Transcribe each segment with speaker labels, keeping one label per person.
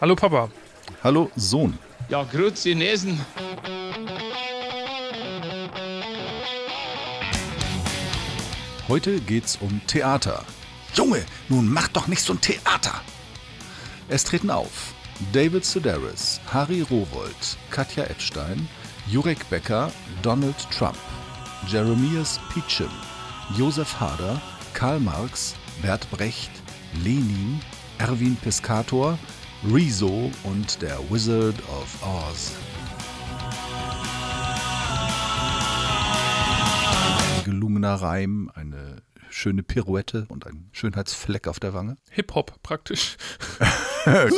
Speaker 1: Hallo Papa. Hallo Sohn.
Speaker 2: Ja, grüß Chinesen.
Speaker 1: Heute geht's um Theater. Junge, nun mach doch nicht so ein Theater! Es treten auf David Sedaris, Harry Rowold, Katja Epstein, Jurek Becker, Donald Trump, Jeremias Peachum, Josef Hader, Karl Marx, Bert Brecht, Lenin, Erwin Piscator, Rezo und der Wizard of Oz. Ein gelungener Reim, eine schöne Pirouette und ein Schönheitsfleck auf der Wange.
Speaker 2: Hip-Hop praktisch. ähm,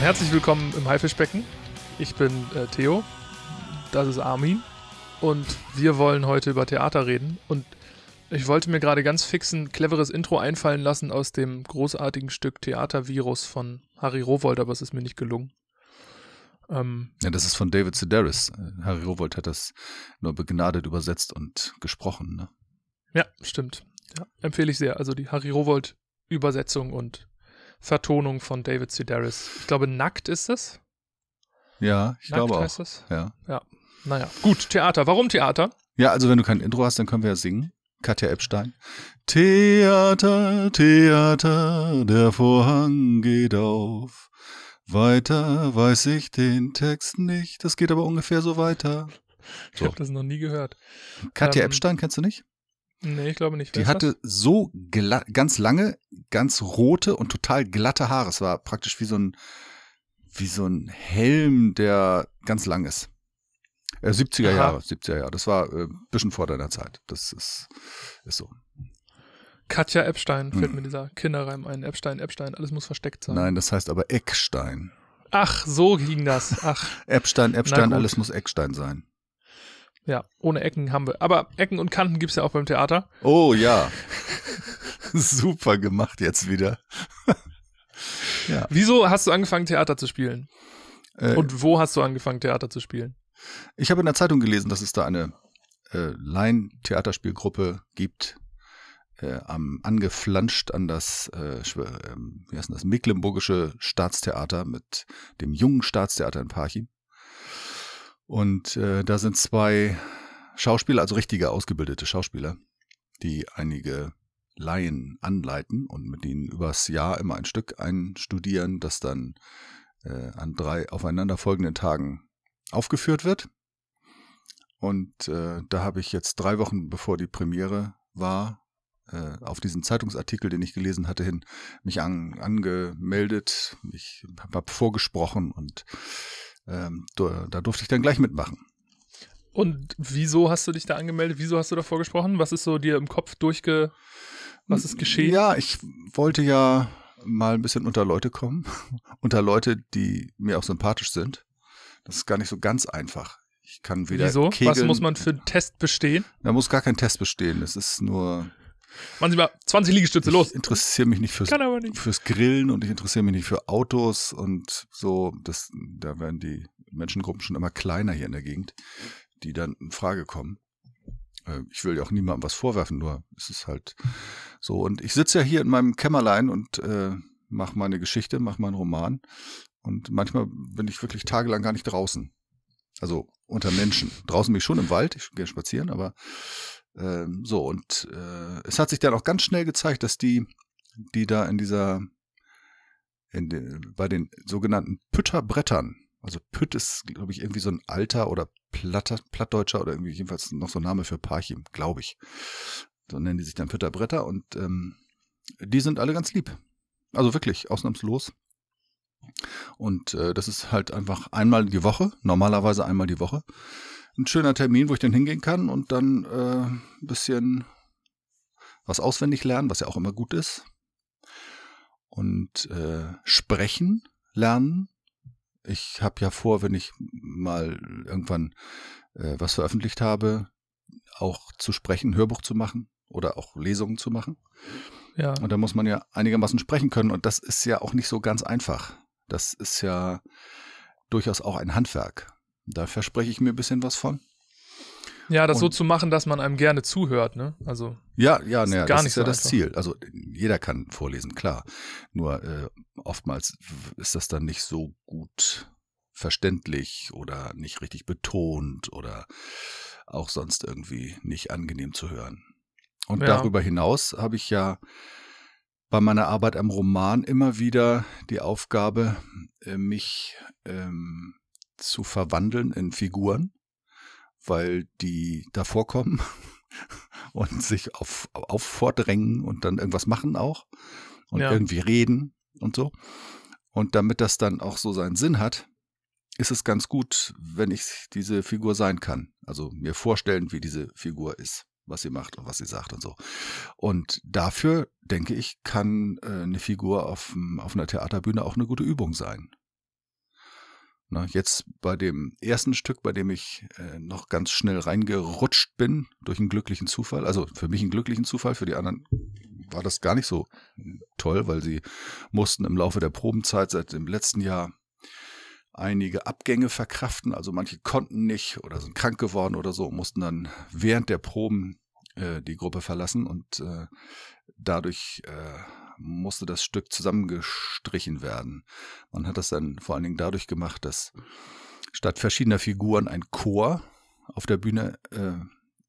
Speaker 2: herzlich willkommen im Haifischbecken. Ich bin äh, Theo, das ist Armin und wir wollen heute über Theater reden. Und ich wollte mir gerade ganz fix ein cleveres Intro einfallen lassen aus dem großartigen Stück Theatervirus von Harry Rowold, aber es ist mir nicht gelungen. Ähm,
Speaker 1: ja, das ist von David Sedaris. Harry Rowold hat das nur begnadet übersetzt und gesprochen. Ne?
Speaker 2: Ja, stimmt. Ja, empfehle ich sehr. Also die Harry Rowold Übersetzung und Vertonung von David Sedaris. Ich glaube, nackt ist es.
Speaker 1: Ja, ich nackt glaube heißt auch. Es. Ja.
Speaker 2: ja. Naja, gut, Theater. Warum Theater?
Speaker 1: Ja, also wenn du kein Intro hast, dann können wir ja singen. Katja Epstein. Theater, Theater, der Vorhang geht auf. Weiter weiß ich den Text nicht. Das geht aber ungefähr so weiter. Ich so. habe das noch nie gehört. Katja ähm, Epstein kennst du nicht? Nee, ich glaube nicht. die hatte das? so ganz lange, ganz rote und total glatte Haare. Es war praktisch wie so ein, wie so ein Helm, der ganz lang ist. Äh, 70er Aha. Jahre, 70er Jahre. Das war äh, ein bisschen vor deiner Zeit. Das ist, ist so.
Speaker 2: Katja Epstein fällt hm. mir dieser Kinderreim ein. Epstein, Epstein, alles muss versteckt sein. Nein, das heißt aber
Speaker 1: Eckstein.
Speaker 2: Ach, so ging
Speaker 1: das. Ach. Epstein, Epstein, alles muss Eckstein sein.
Speaker 2: Ja, ohne Ecken haben wir. Aber Ecken und Kanten gibt es ja auch beim Theater.
Speaker 1: Oh ja. Super gemacht jetzt wieder.
Speaker 2: ja. Wieso hast du angefangen, Theater zu spielen? Äh, und wo hast du angefangen, Theater zu spielen?
Speaker 1: Ich habe in der Zeitung gelesen, dass es da eine äh, Laien-Theaterspielgruppe gibt, äh, am, angeflanscht an das, äh, ähm, wie heißt das, Mecklenburgische Staatstheater mit dem jungen Staatstheater in Parchim. Und äh, da sind zwei Schauspieler, also richtige ausgebildete Schauspieler, die einige Laien anleiten und mit ihnen übers Jahr immer ein Stück einstudieren, das dann äh, an drei aufeinanderfolgenden Tagen aufgeführt wird. Und äh, da habe ich jetzt drei Wochen bevor die Premiere war, äh, auf diesen Zeitungsartikel, den ich gelesen hatte, hin mich an, angemeldet. mich habe vorgesprochen und ähm, da durfte ich dann gleich mitmachen.
Speaker 2: Und wieso hast du dich da angemeldet? Wieso hast du da vorgesprochen? Was ist so dir im Kopf durchge... Was ist geschehen? Ja,
Speaker 1: ich wollte ja mal ein bisschen unter Leute kommen. unter Leute, die mir auch sympathisch sind. Das ist gar nicht so ganz einfach. Ich kann weder. Wieso? Kegeln, Was muss man für einen
Speaker 2: äh, Test bestehen?
Speaker 1: Da muss gar kein Test bestehen. Das ist nur. Machen Sie mal 20 Liegestütze ich los. Ich interessiere mich nicht fürs, nicht. fürs Grillen und ich interessiere mich nicht für Autos und so. Das, da werden die Menschengruppen schon immer kleiner hier in der Gegend, die dann in Frage kommen. Äh, ich will ja auch niemandem was vorwerfen, nur es ist halt so. Und ich sitze ja hier in meinem Kämmerlein und äh, mache meine Geschichte, mache meinen Roman und manchmal bin ich wirklich tagelang gar nicht draußen. Also unter Menschen. Draußen bin ich schon im Wald, ich gehe spazieren, aber ähm, so. Und äh, es hat sich dann auch ganz schnell gezeigt, dass die, die da in dieser, in de, bei den sogenannten Pütterbrettern, also Püt ist, glaube ich, irgendwie so ein alter oder Platter, plattdeutscher oder irgendwie jedenfalls noch so ein Name für Parchim, glaube ich. So nennen die sich dann Pütterbretter und ähm, die sind alle ganz lieb. Also wirklich, ausnahmslos. Und äh, das ist halt einfach einmal die Woche, normalerweise einmal die Woche. Ein schöner Termin, wo ich dann hingehen kann und dann äh, ein bisschen was auswendig lernen, was ja auch immer gut ist. Und äh, sprechen lernen. Ich habe ja vor, wenn ich mal irgendwann äh, was veröffentlicht habe, auch zu sprechen, Hörbuch zu machen oder auch Lesungen zu machen. Ja. Und da muss man ja einigermaßen sprechen können und das ist ja auch nicht so ganz einfach. Das ist ja durchaus auch ein Handwerk. Da verspreche ich mir ein bisschen was von. Ja, das und, so
Speaker 2: zu machen, dass man einem gerne zuhört, ne? Also ja, ja, ist ja, gar das nicht ist so ja das Ziel.
Speaker 1: Also jeder kann vorlesen, klar. Nur äh, oftmals ist das dann nicht so gut verständlich oder nicht richtig betont oder auch sonst irgendwie nicht angenehm zu hören. Und ja. darüber hinaus habe ich ja bei meiner Arbeit am Roman immer wieder die Aufgabe, äh, mich ähm, zu verwandeln in Figuren, weil die davor kommen und sich auf, auf vordrängen und dann irgendwas machen auch und ja. irgendwie reden und so. Und damit das dann auch so seinen Sinn hat, ist es ganz gut, wenn ich diese Figur sein kann. Also mir vorstellen, wie diese Figur ist was sie macht und was sie sagt und so. Und dafür, denke ich, kann äh, eine Figur auf, auf einer Theaterbühne auch eine gute Übung sein. Na, ne, jetzt bei dem ersten Stück, bei dem ich äh, noch ganz schnell reingerutscht bin durch einen glücklichen Zufall, also für mich einen glücklichen Zufall, für die anderen war das gar nicht so toll, weil sie mussten im Laufe der Probenzeit seit dem letzten Jahr einige Abgänge verkraften. Also manche konnten nicht oder sind krank geworden oder so, mussten dann während der Proben äh, die Gruppe verlassen und äh, dadurch äh, musste das Stück zusammengestrichen werden. Man hat das dann vor allen Dingen dadurch gemacht, dass statt verschiedener Figuren ein Chor auf der Bühne äh,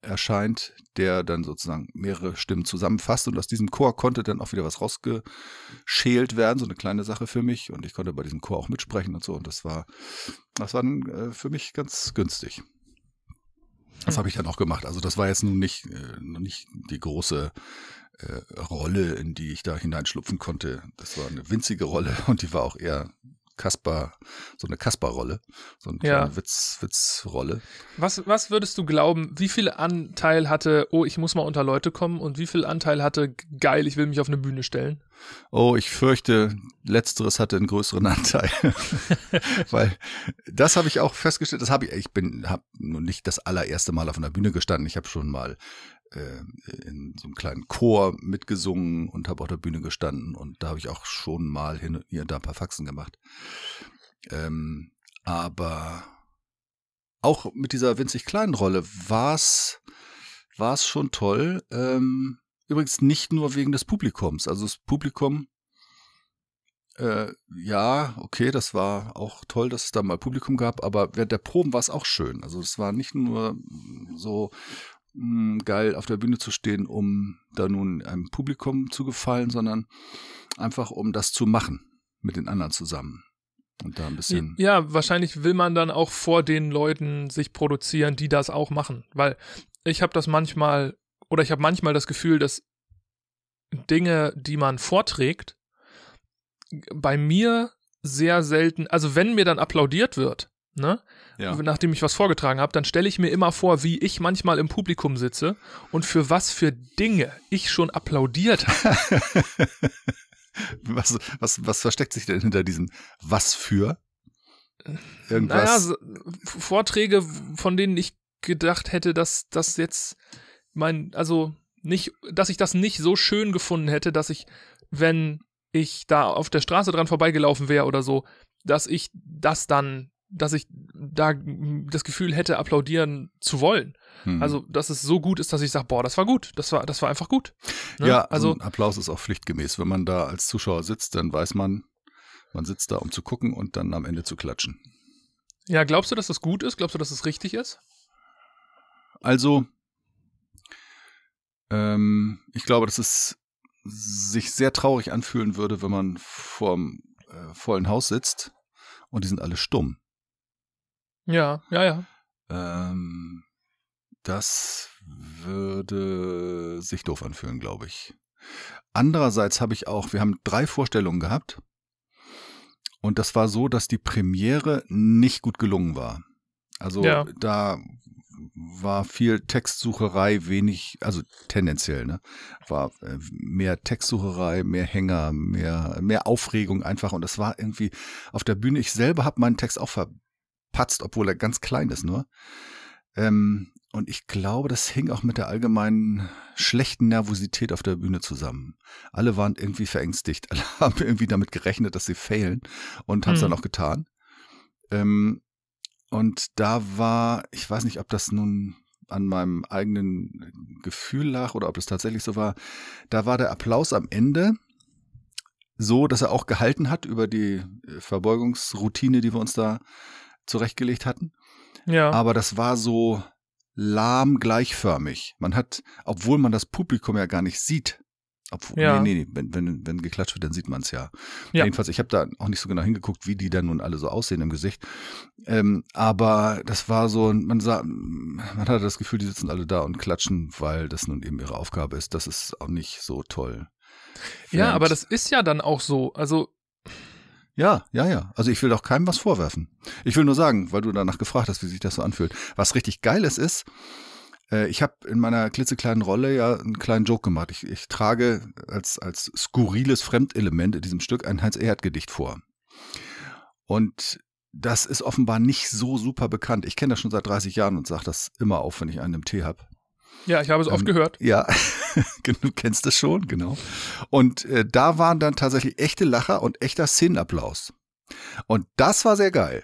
Speaker 1: erscheint, der dann sozusagen mehrere Stimmen zusammenfasst. Und aus diesem Chor konnte dann auch wieder was rausgeschält werden, so eine kleine Sache für mich. Und ich konnte bei diesem Chor auch mitsprechen und so. Und das war, das war dann äh, für mich ganz günstig. Das hm. habe ich dann auch gemacht. Also das war jetzt nun nicht, äh, nicht die große äh, Rolle, in die ich da hineinschlüpfen konnte. Das war eine winzige Rolle und die war auch eher Kasper, so eine Kasper-Rolle, so eine ja. Witz, rolle
Speaker 2: Was, was würdest du glauben, wie viel Anteil hatte, oh, ich muss mal unter Leute kommen und wie viel Anteil hatte, geil, ich will mich auf eine Bühne stellen?
Speaker 1: Oh, ich fürchte, letzteres hatte einen größeren Anteil. Weil das habe ich auch festgestellt, das habe ich, ich bin, habe nicht das allererste Mal auf einer Bühne gestanden, ich habe schon mal ähm, in so einem kleinen Chor mitgesungen und habe auf der Bühne gestanden und da habe ich auch schon mal hin und hier und da ein paar Faxen gemacht. Ähm, aber auch mit dieser winzig kleinen Rolle war es schon toll. Ähm, übrigens nicht nur wegen des Publikums. Also das Publikum, äh, ja, okay, das war auch toll, dass es da mal Publikum gab, aber während der Proben war es auch schön. Also es war nicht nur so, Mm, geil, auf der Bühne zu stehen, um da nun einem Publikum zu gefallen, sondern einfach um das zu machen mit den anderen zusammen. Und da ein bisschen.
Speaker 2: Ja, wahrscheinlich will man dann auch vor den Leuten sich produzieren, die das auch machen. Weil ich habe das manchmal, oder ich habe manchmal das Gefühl, dass Dinge, die man vorträgt, bei mir sehr selten, also wenn mir dann applaudiert wird, ne? Ja. Nachdem ich was vorgetragen habe, dann stelle ich mir immer vor, wie ich manchmal im Publikum sitze und für was für Dinge ich schon applaudiert habe.
Speaker 1: was, was, was versteckt sich denn hinter diesem Was für? Irgendwas? Naja,
Speaker 2: Vorträge, von denen ich gedacht hätte, dass das jetzt mein, also nicht, dass ich das nicht so schön gefunden hätte, dass ich, wenn ich da auf der Straße dran vorbeigelaufen wäre oder so, dass ich das dann dass ich da das Gefühl hätte, applaudieren zu wollen. Hm. Also, dass es so gut ist, dass ich sage, boah, das war gut, das war, das war einfach gut. Ne? Ja, also ein
Speaker 1: Applaus ist auch pflichtgemäß. Wenn man da als Zuschauer sitzt, dann weiß man, man sitzt da, um zu gucken und dann am Ende zu klatschen.
Speaker 2: Ja, glaubst du, dass das gut ist? Glaubst du, dass das richtig ist?
Speaker 1: Also, ähm, ich glaube, dass es sich sehr traurig anfühlen würde, wenn man vorm äh, vollen Haus sitzt und die sind alle stumm.
Speaker 2: Ja, ja, ja.
Speaker 1: Ähm, das würde sich doof anfühlen, glaube ich. Andererseits habe ich auch, wir haben drei Vorstellungen gehabt. Und das war so, dass die Premiere nicht gut gelungen war. Also ja. da war viel Textsucherei, wenig, also tendenziell, ne? War äh, mehr Textsucherei, mehr Hänger, mehr, mehr Aufregung einfach. Und das war irgendwie auf der Bühne. Ich selber habe meinen Text auch ver patzt, obwohl er ganz klein ist nur. Ähm, und ich glaube, das hing auch mit der allgemeinen schlechten Nervosität auf der Bühne zusammen. Alle waren irgendwie verängstigt, alle haben irgendwie damit gerechnet, dass sie fehlen und haben es mhm. dann auch getan. Ähm, und da war, ich weiß nicht, ob das nun an meinem eigenen Gefühl lag oder ob das tatsächlich so war, da war der Applaus am Ende so, dass er auch gehalten hat über die äh, Verbeugungsroutine, die wir uns da zurechtgelegt hatten. Ja. Aber das war so lahm gleichförmig. Man hat, obwohl man das Publikum ja gar nicht sieht, obwohl, ja. nee, nee, wenn, wenn, wenn geklatscht wird, dann sieht man es ja. ja. Jedenfalls, ich habe da auch nicht so genau hingeguckt, wie die dann nun alle so aussehen im Gesicht. Ähm, aber das war so, man sah, man hatte das Gefühl, die sitzen alle da und klatschen, weil das nun eben ihre Aufgabe ist. Das ist auch nicht so toll. Ja, aber das
Speaker 2: ist ja dann auch so. Also
Speaker 1: ja, ja, ja. Also ich will doch keinem was vorwerfen. Ich will nur sagen, weil du danach gefragt hast, wie sich das so anfühlt. Was richtig geiles ist, äh, ich habe in meiner klitzekleinen Rolle ja einen kleinen Joke gemacht. Ich, ich trage als, als skurriles Fremdelement in diesem Stück ein Heinz-Erhard-Gedicht vor. Und das ist offenbar nicht so super bekannt. Ich kenne das schon seit 30 Jahren und sage das immer auf, wenn ich einen im Tee habe. Ja, ich habe es oft ähm, gehört. Ja, du kennst es schon, genau. Und äh, da waren dann tatsächlich echte Lacher und echter Szenenapplaus. Und das war sehr geil.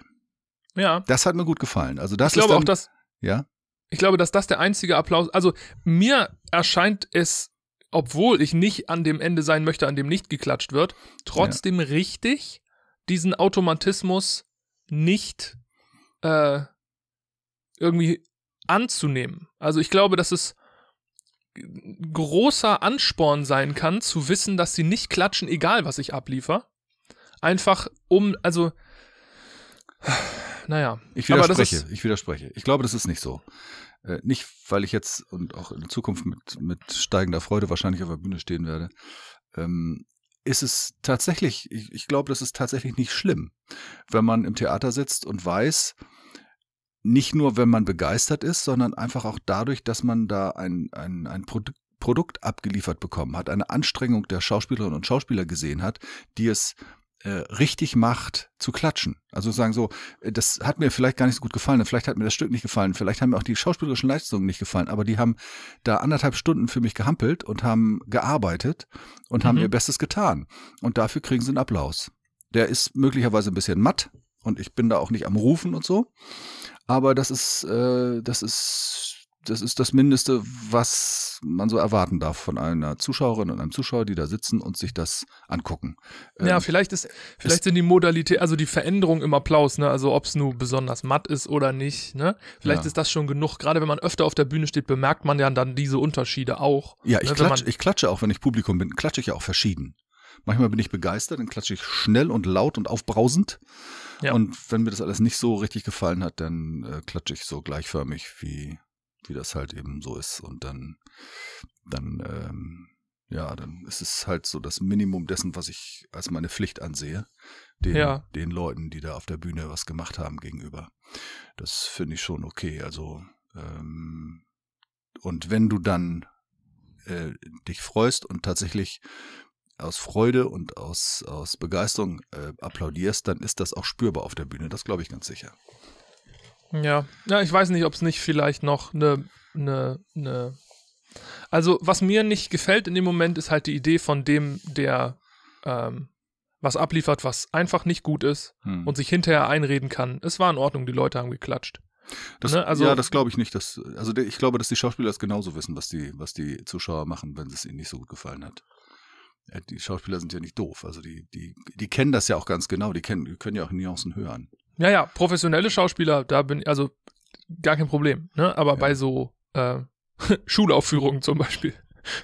Speaker 1: Ja. Das hat mir gut gefallen. Also das ich glaube dann, auch, dass ja.
Speaker 2: Ich glaube, dass das der einzige Applaus. Also mir erscheint es, obwohl ich nicht an dem Ende sein möchte, an dem nicht geklatscht wird, trotzdem ja. richtig, diesen Automatismus nicht äh, irgendwie anzunehmen. Also ich glaube, dass es großer Ansporn sein kann, zu wissen, dass sie nicht klatschen, egal was ich abliefer. Einfach um, also, naja. Ich widerspreche, ist,
Speaker 1: ich widerspreche. Ich glaube, das ist nicht so. Äh, nicht, weil ich jetzt und auch in Zukunft mit, mit steigender Freude wahrscheinlich auf der Bühne stehen werde. Ähm, ist es tatsächlich, ich, ich glaube, das ist tatsächlich nicht schlimm, wenn man im Theater sitzt und weiß, nicht nur, wenn man begeistert ist, sondern einfach auch dadurch, dass man da ein, ein, ein Produkt, Produkt abgeliefert bekommen hat, eine Anstrengung der Schauspielerinnen und Schauspieler gesehen hat, die es äh, richtig macht, zu klatschen. Also sagen so, äh, das hat mir vielleicht gar nicht so gut gefallen, vielleicht hat mir das Stück nicht gefallen, vielleicht haben mir auch die schauspielerischen Leistungen nicht gefallen, aber die haben da anderthalb Stunden für mich gehampelt und haben gearbeitet und mhm. haben ihr Bestes getan. Und dafür kriegen sie einen Applaus. Der ist möglicherweise ein bisschen matt, und ich bin da auch nicht am Rufen und so. Aber das ist, äh, das ist, das ist das Mindeste, was man so erwarten darf von einer Zuschauerin und einem Zuschauer, die da sitzen und sich das angucken. ja, ähm, vielleicht ist,
Speaker 2: vielleicht ist, sind die Modalität, also die Veränderung im Applaus, ne, also ob es nur besonders matt ist oder nicht, ne, vielleicht ja. ist das schon genug. Gerade wenn man öfter auf der Bühne steht, bemerkt man ja dann diese Unterschiede auch. Ja, ne, ich, ne, klatsch,
Speaker 1: ich klatsche auch, wenn ich Publikum bin, klatsche ich ja auch verschieden. Manchmal bin ich begeistert, dann klatsche ich schnell und laut und aufbrausend. Ja. Und wenn mir das alles nicht so richtig gefallen hat, dann äh, klatsche ich so gleichförmig, wie, wie das halt eben so ist. Und dann, dann, ähm, ja, dann ist es halt so das Minimum dessen, was ich als meine Pflicht ansehe, den, ja. den Leuten, die da auf der Bühne was gemacht haben, gegenüber. Das finde ich schon okay. Also, ähm, und wenn du dann äh, dich freust und tatsächlich aus Freude und aus, aus Begeisterung äh, applaudierst, dann ist das auch spürbar auf der Bühne. Das glaube ich ganz sicher.
Speaker 2: Ja, ja ich weiß nicht, ob es nicht vielleicht noch eine, eine, eine. Also, was mir nicht gefällt in dem Moment, ist halt die Idee von dem, der ähm, was abliefert, was einfach nicht gut ist hm. und sich hinterher einreden kann. Es war in Ordnung, die Leute haben geklatscht. Das, ne? also, ja, das
Speaker 1: glaube ich nicht. Dass, also ich glaube, dass die Schauspieler es genauso wissen, was die, was die Zuschauer machen, wenn es ihnen nicht so gut gefallen hat die Schauspieler sind ja nicht doof. Also die, die, die kennen das ja auch ganz genau, die kennen, die können ja auch Nuancen hören.
Speaker 2: Ja, ja, professionelle Schauspieler, da bin ich, also gar kein Problem, ne? Aber ja. bei so äh, Schulaufführungen
Speaker 1: zum Beispiel.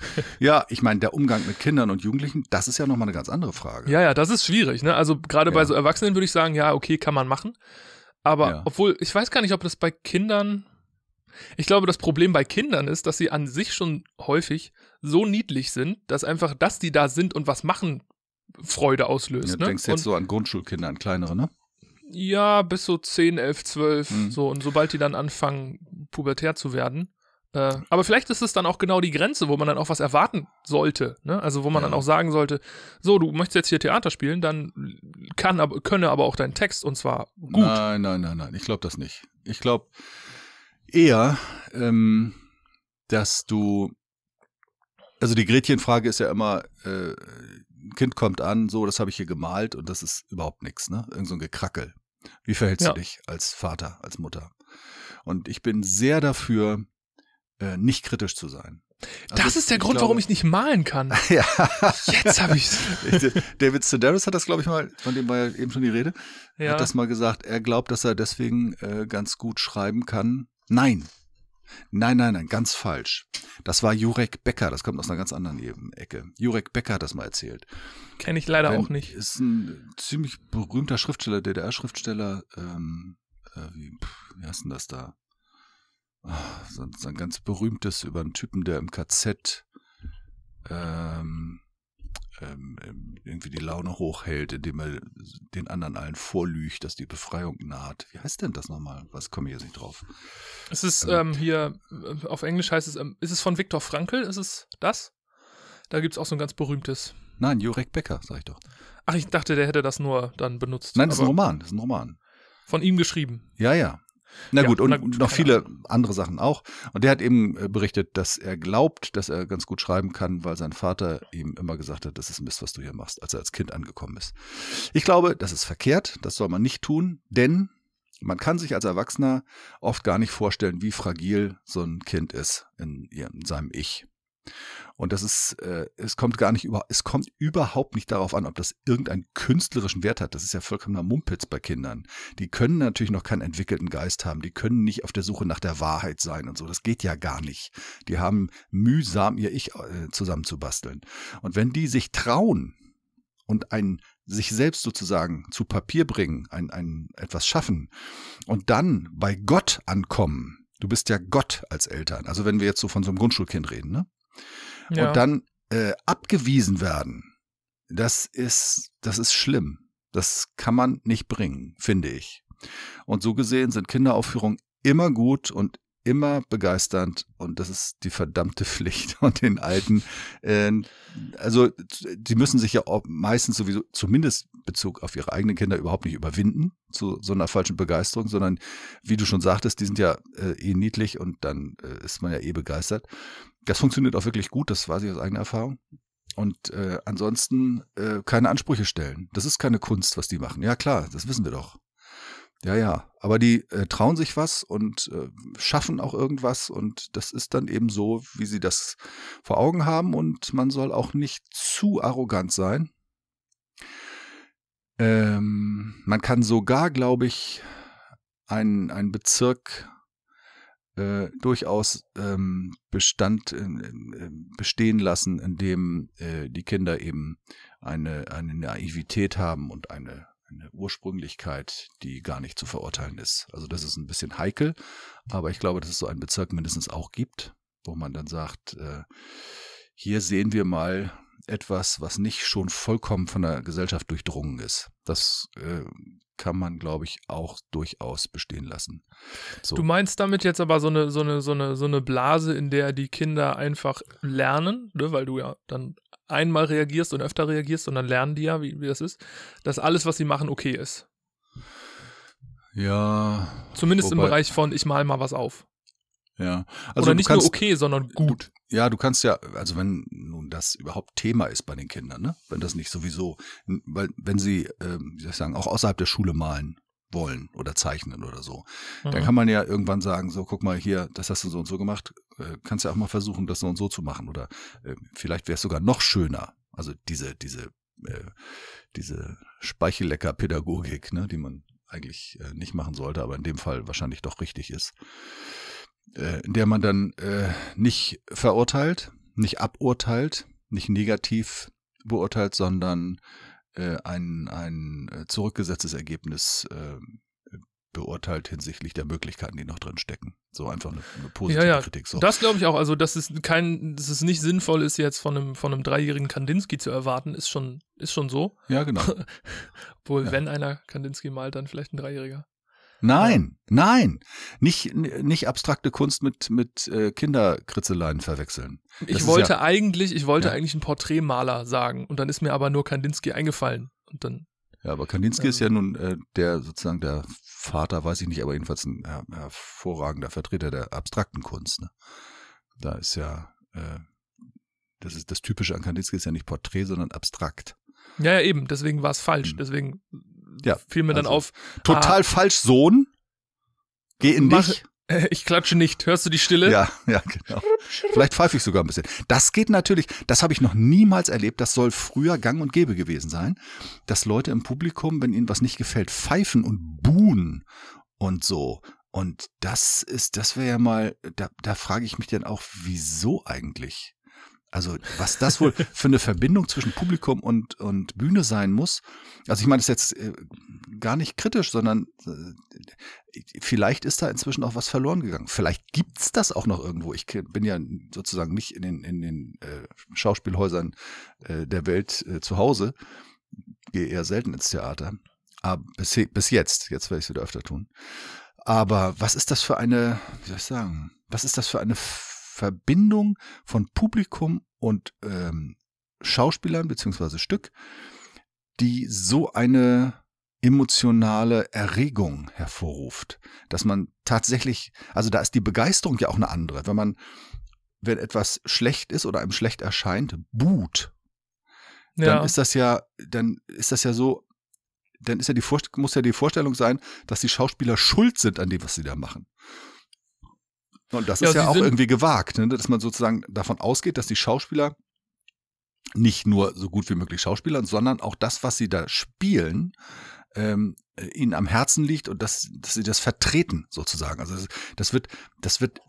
Speaker 1: ja, ich meine, der Umgang mit Kindern und Jugendlichen, das ist ja nochmal eine ganz andere Frage.
Speaker 2: Ja, ja, das ist schwierig, ne? Also gerade ja. bei so Erwachsenen würde ich sagen, ja, okay, kann man machen. Aber ja. obwohl, ich weiß gar nicht, ob das bei Kindern, ich glaube, das Problem bei Kindern ist, dass sie an sich schon häufig so niedlich sind, dass einfach, dass die da sind und was machen,
Speaker 1: Freude auslöst. Ja, du ne? denkst und jetzt so an Grundschulkinder, an kleinere, ne?
Speaker 2: Ja, bis so 10, 11, 12, mhm. so. Und sobald die dann anfangen, pubertär zu werden. Äh, aber vielleicht ist es dann auch genau die Grenze, wo man dann auch was erwarten sollte. Ne? Also wo man ja. dann auch sagen sollte, so, du möchtest jetzt hier Theater spielen, dann kann könne aber auch dein Text und zwar gut.
Speaker 1: Nein, nein, nein, nein. Ich glaube das nicht. Ich glaube, eher, ähm, dass du, also die Gretchenfrage ist ja immer, äh, ein Kind kommt an, so, das habe ich hier gemalt und das ist überhaupt nichts, ne? Irgend so ein Gekrackel. Wie verhältst ja. du dich als Vater, als Mutter? Und ich bin sehr dafür, äh, nicht kritisch zu sein. Also das ist der Grund, glaube, warum ich
Speaker 2: nicht malen kann. ja. Jetzt
Speaker 1: habe ich's. David Sedaris hat das, glaube ich, mal, von dem war ja eben schon die Rede, ja. hat das mal gesagt. Er glaubt, dass er deswegen äh, ganz gut schreiben kann, Nein. Nein, nein, nein, ganz falsch. Das war Jurek Becker, das kommt aus einer ganz anderen Ecke. Jurek Becker hat das mal erzählt. Kenne ich leider Wenn, auch nicht. Ist ein ziemlich berühmter Schriftsteller, DDR-Schriftsteller. Ähm, äh, wie, wie heißt denn das da? Ach, so, ein, so ein ganz berühmtes über einen Typen, der im KZ ähm, ähm, ähm, irgendwie die Laune hochhält, indem er den anderen allen vorlügt, dass die Befreiung naht. Wie heißt denn das nochmal? Was komme ich jetzt nicht drauf? Es ist
Speaker 2: ähm, ähm hier, äh, auf Englisch heißt es, ist es von Viktor Frankl? Ist es das? Da gibt es auch so ein ganz berühmtes. Nein, Jurek Becker, sag ich doch. Ach, ich dachte, der hätte das nur dann benutzt. Nein, das ist ein Roman, das ist ein Roman. Von ihm geschrieben.
Speaker 1: Ja, ja. Na, ja, gut, und na gut, noch viele Ahnung. andere Sachen auch. Und der hat eben äh, berichtet, dass er glaubt, dass er ganz gut schreiben kann, weil sein Vater ihm immer gesagt hat, das ist Mist, was du hier machst, als er als Kind angekommen ist. Ich glaube, das ist verkehrt, das soll man nicht tun, denn man kann sich als Erwachsener oft gar nicht vorstellen, wie fragil so ein Kind ist in, in seinem Ich. Und das ist, äh, es kommt gar nicht über, es kommt überhaupt nicht darauf an, ob das irgendeinen künstlerischen Wert hat. Das ist ja vollkommener Mumpitz bei Kindern. Die können natürlich noch keinen entwickelten Geist haben. Die können nicht auf der Suche nach der Wahrheit sein und so. Das geht ja gar nicht. Die haben mühsam ihr Ich äh, zusammenzubasteln. Und wenn die sich trauen und ein sich selbst sozusagen zu Papier bringen, ein, ein etwas schaffen und dann bei Gott ankommen. Du bist ja Gott als Eltern. Also wenn wir jetzt so von so einem Grundschulkind reden, ne? ja. und dann äh, abgewiesen werden, das ist, das ist schlimm. Das kann man nicht bringen, finde ich. Und so gesehen sind Kinderaufführungen immer gut und immer begeisternd und das ist die verdammte Pflicht und den Alten. Äh, also die müssen sich ja meistens sowieso zumindest Bezug auf ihre eigenen Kinder überhaupt nicht überwinden zu so einer falschen Begeisterung, sondern wie du schon sagtest, die sind ja äh, eh niedlich und dann äh, ist man ja eh begeistert. Das funktioniert auch wirklich gut, das weiß ich aus eigener Erfahrung. Und äh, ansonsten äh, keine Ansprüche stellen. Das ist keine Kunst, was die machen. Ja klar, das wissen wir doch. Ja, ja. Aber die äh, trauen sich was und äh, schaffen auch irgendwas und das ist dann eben so, wie sie das vor Augen haben und man soll auch nicht zu arrogant sein. Ähm, man kann sogar, glaube ich, einen, einen Bezirk äh, durchaus ähm, Bestand äh, bestehen lassen, indem äh, die Kinder eben eine, eine Naivität haben und eine, eine Ursprünglichkeit, die gar nicht zu verurteilen ist. Also das ist ein bisschen heikel, aber ich glaube, dass es so einen Bezirk mindestens auch gibt, wo man dann sagt, äh, hier sehen wir mal, etwas, was nicht schon vollkommen von der Gesellschaft durchdrungen ist. Das äh, kann man, glaube ich, auch durchaus bestehen lassen. So. Du
Speaker 2: meinst damit jetzt aber so eine, so, eine, so, eine, so eine Blase, in der die Kinder einfach lernen, ne? weil du ja dann einmal reagierst und öfter reagierst und dann lernen die ja, wie, wie das ist, dass alles, was sie machen, okay ist.
Speaker 1: Ja. Zumindest wobei, im
Speaker 2: Bereich von, ich mal mal was auf.
Speaker 1: Ja. Also Oder nicht kannst, nur okay, sondern gut. Ja, du kannst ja, also wenn nun das überhaupt Thema ist bei den Kindern, ne? Wenn das nicht sowieso, weil wenn sie, äh, wie soll ich sagen, auch außerhalb der Schule malen wollen oder zeichnen oder so, mhm. dann kann man ja irgendwann sagen, so, guck mal hier, das hast du so und so gemacht, äh, kannst ja auch mal versuchen, das so und so zu machen. Oder äh, vielleicht wäre es sogar noch schöner. Also diese, diese, äh, diese Speichellecker-Pädagogik, ne, die man eigentlich äh, nicht machen sollte, aber in dem Fall wahrscheinlich doch richtig ist äh, in der man dann äh, nicht verurteilt, nicht aburteilt, nicht negativ beurteilt, sondern äh, ein, ein äh, zurückgesetztes Ergebnis äh, beurteilt hinsichtlich der Möglichkeiten, die noch drin stecken. So einfach eine, eine positive ja, ja. Kritik. So. Das
Speaker 2: glaube ich auch. Also, dass es kein, dass es nicht sinnvoll ist, jetzt von einem, von einem dreijährigen Kandinsky zu erwarten, ist schon, ist schon so. Ja, genau. Obwohl, ja. wenn einer Kandinsky malt, dann vielleicht ein Dreijähriger.
Speaker 1: Nein, nein, nicht nicht abstrakte Kunst mit mit äh, Kinderkritzeleien verwechseln. Das ich wollte ja, eigentlich,
Speaker 2: ich wollte ja. eigentlich ein Porträtmaler sagen und dann ist mir aber nur Kandinsky eingefallen und dann.
Speaker 1: Ja, aber Kandinsky ähm, ist ja nun äh, der sozusagen der Vater, weiß ich nicht, aber jedenfalls ein her hervorragender Vertreter der abstrakten Kunst. Ne? Da ist ja äh, das ist das typische an Kandinsky ist ja nicht Porträt, sondern abstrakt.
Speaker 2: Ja, ja, eben. Deswegen war es falsch. Hm. Deswegen
Speaker 1: ja, fiel mir dann also auf. Total ah, falsch, Sohn. Geh in mach, dich. Ich klatsche nicht. Hörst du die Stille? Ja, ja, genau. Vielleicht pfeife ich sogar ein bisschen. Das geht natürlich, das habe ich noch niemals erlebt. Das soll früher gang und gäbe gewesen sein, dass Leute im Publikum, wenn ihnen was nicht gefällt, pfeifen und buhen und so. Und das ist, das wäre ja mal, da, da frage ich mich dann auch, wieso eigentlich? Also was das wohl für eine Verbindung zwischen Publikum und, und Bühne sein muss. Also ich meine das ist jetzt äh, gar nicht kritisch, sondern äh, vielleicht ist da inzwischen auch was verloren gegangen. Vielleicht gibt es das auch noch irgendwo. Ich bin ja sozusagen nicht in den, in den äh, Schauspielhäusern äh, der Welt äh, zu Hause, gehe eher selten ins Theater. Aber bis, bis jetzt, jetzt werde ich es wieder öfter tun. Aber was ist das für eine, wie soll ich sagen, was ist das für eine Verbindung von Publikum und ähm, Schauspielern bzw. Stück, die so eine emotionale Erregung hervorruft, dass man tatsächlich, also da ist die Begeisterung ja auch eine andere. Wenn man, wenn etwas schlecht ist oder einem schlecht erscheint, buht, ja. dann ist das ja, dann ist das ja so, dann ist ja die Vorst muss ja die Vorstellung sein, dass die Schauspieler schuld sind an dem, was sie da machen. Ne, und das ja, ist ja auch irgendwie gewagt, ne? dass man sozusagen davon ausgeht, dass die Schauspieler nicht nur so gut wie möglich Schauspielern, sondern auch das, was sie da spielen, ähm, ihnen am Herzen liegt und dass, dass sie das vertreten sozusagen. Also das, das wird, das wird,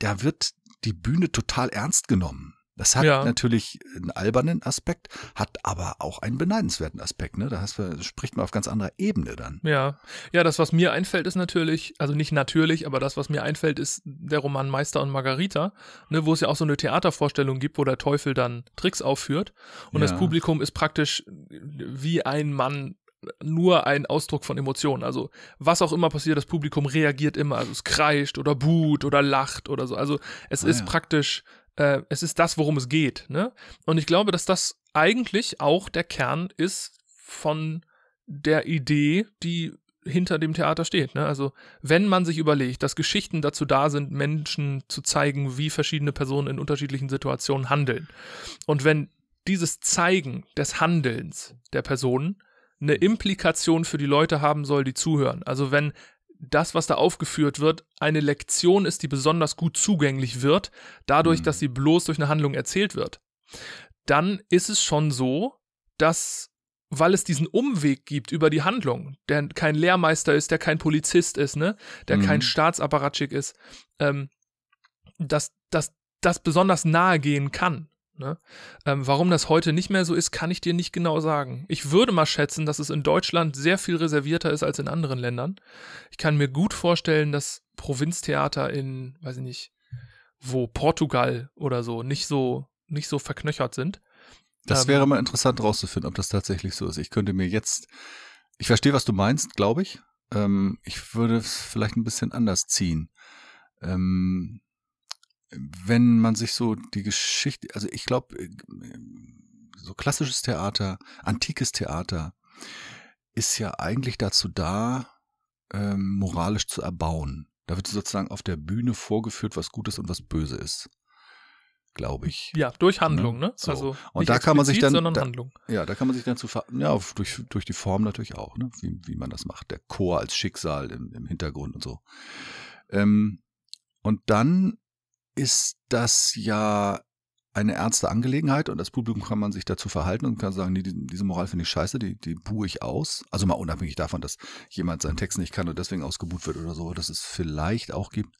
Speaker 1: da wird die Bühne total ernst genommen. Das hat ja. natürlich einen albernen Aspekt, hat aber auch einen beneidenswerten Aspekt. Ne? Da hast, spricht man auf ganz anderer Ebene dann.
Speaker 2: Ja. ja, das, was mir einfällt, ist natürlich, also nicht natürlich, aber das, was mir einfällt, ist der Roman Meister und Margarita, ne, wo es ja auch so eine Theatervorstellung gibt, wo der Teufel dann Tricks aufführt. Und ja. das Publikum ist praktisch wie ein Mann nur ein Ausdruck von Emotionen. Also was auch immer passiert, das Publikum reagiert immer. Also es kreischt oder buht oder lacht oder so. Also es ah, ist ja. praktisch äh, es ist das, worum es geht. Ne? Und ich glaube, dass das eigentlich auch der Kern ist von der Idee, die hinter dem Theater steht. Ne? Also wenn man sich überlegt, dass Geschichten dazu da sind, Menschen zu zeigen, wie verschiedene Personen in unterschiedlichen Situationen handeln. Und wenn dieses Zeigen des Handelns der Personen eine Implikation für die Leute haben soll, die zuhören. Also wenn das, was da aufgeführt wird, eine Lektion ist, die besonders gut zugänglich wird, dadurch, mhm. dass hm. sie bloß durch eine Handlung erzählt wird, dann ist es schon so, dass weil es diesen Umweg gibt über die Handlung, der kein Lehrmeister ist, der kein Polizist ist, ne, der mhm. kein hm. Staatsapparatschik ist, ähm, dass, dass das besonders nahe gehen kann. Ne? Ähm, warum das heute nicht mehr so ist, kann ich dir nicht genau sagen. Ich würde mal schätzen, dass es in Deutschland sehr viel reservierter ist als in anderen Ländern. Ich kann mir gut vorstellen, dass Provinztheater in, weiß ich nicht, wo Portugal oder so nicht so nicht so verknöchert sind. Das ähm, wäre mal
Speaker 1: interessant rauszufinden, ob das tatsächlich so ist. Ich könnte mir jetzt, ich verstehe, was du meinst, glaube ich. Ähm, ich würde es vielleicht ein bisschen anders ziehen. Ähm, wenn man sich so die Geschichte, also ich glaube, äh, so klassisches Theater, antikes Theater ist ja eigentlich dazu da, ähm, moralisch zu erbauen. Da wird sozusagen auf der Bühne vorgeführt, was Gutes und was Böse ist. Glaube ich. Ja, durch ne? Handlung, ne? So. Also und da kann man sich dann. Sondern Handlung. ja, da kann man sich dann zu ja, durch, durch die Form natürlich auch, ne? Wie, wie man das macht. Der Chor als Schicksal im, im Hintergrund und so. Ähm, und dann ist das ja eine ernste Angelegenheit und das Publikum kann man sich dazu verhalten und kann sagen, nee, diese Moral finde ich scheiße, die, die buhe ich aus. Also mal unabhängig davon, dass jemand seinen Text nicht kann und deswegen ausgebuht wird oder so, dass es vielleicht auch gibt.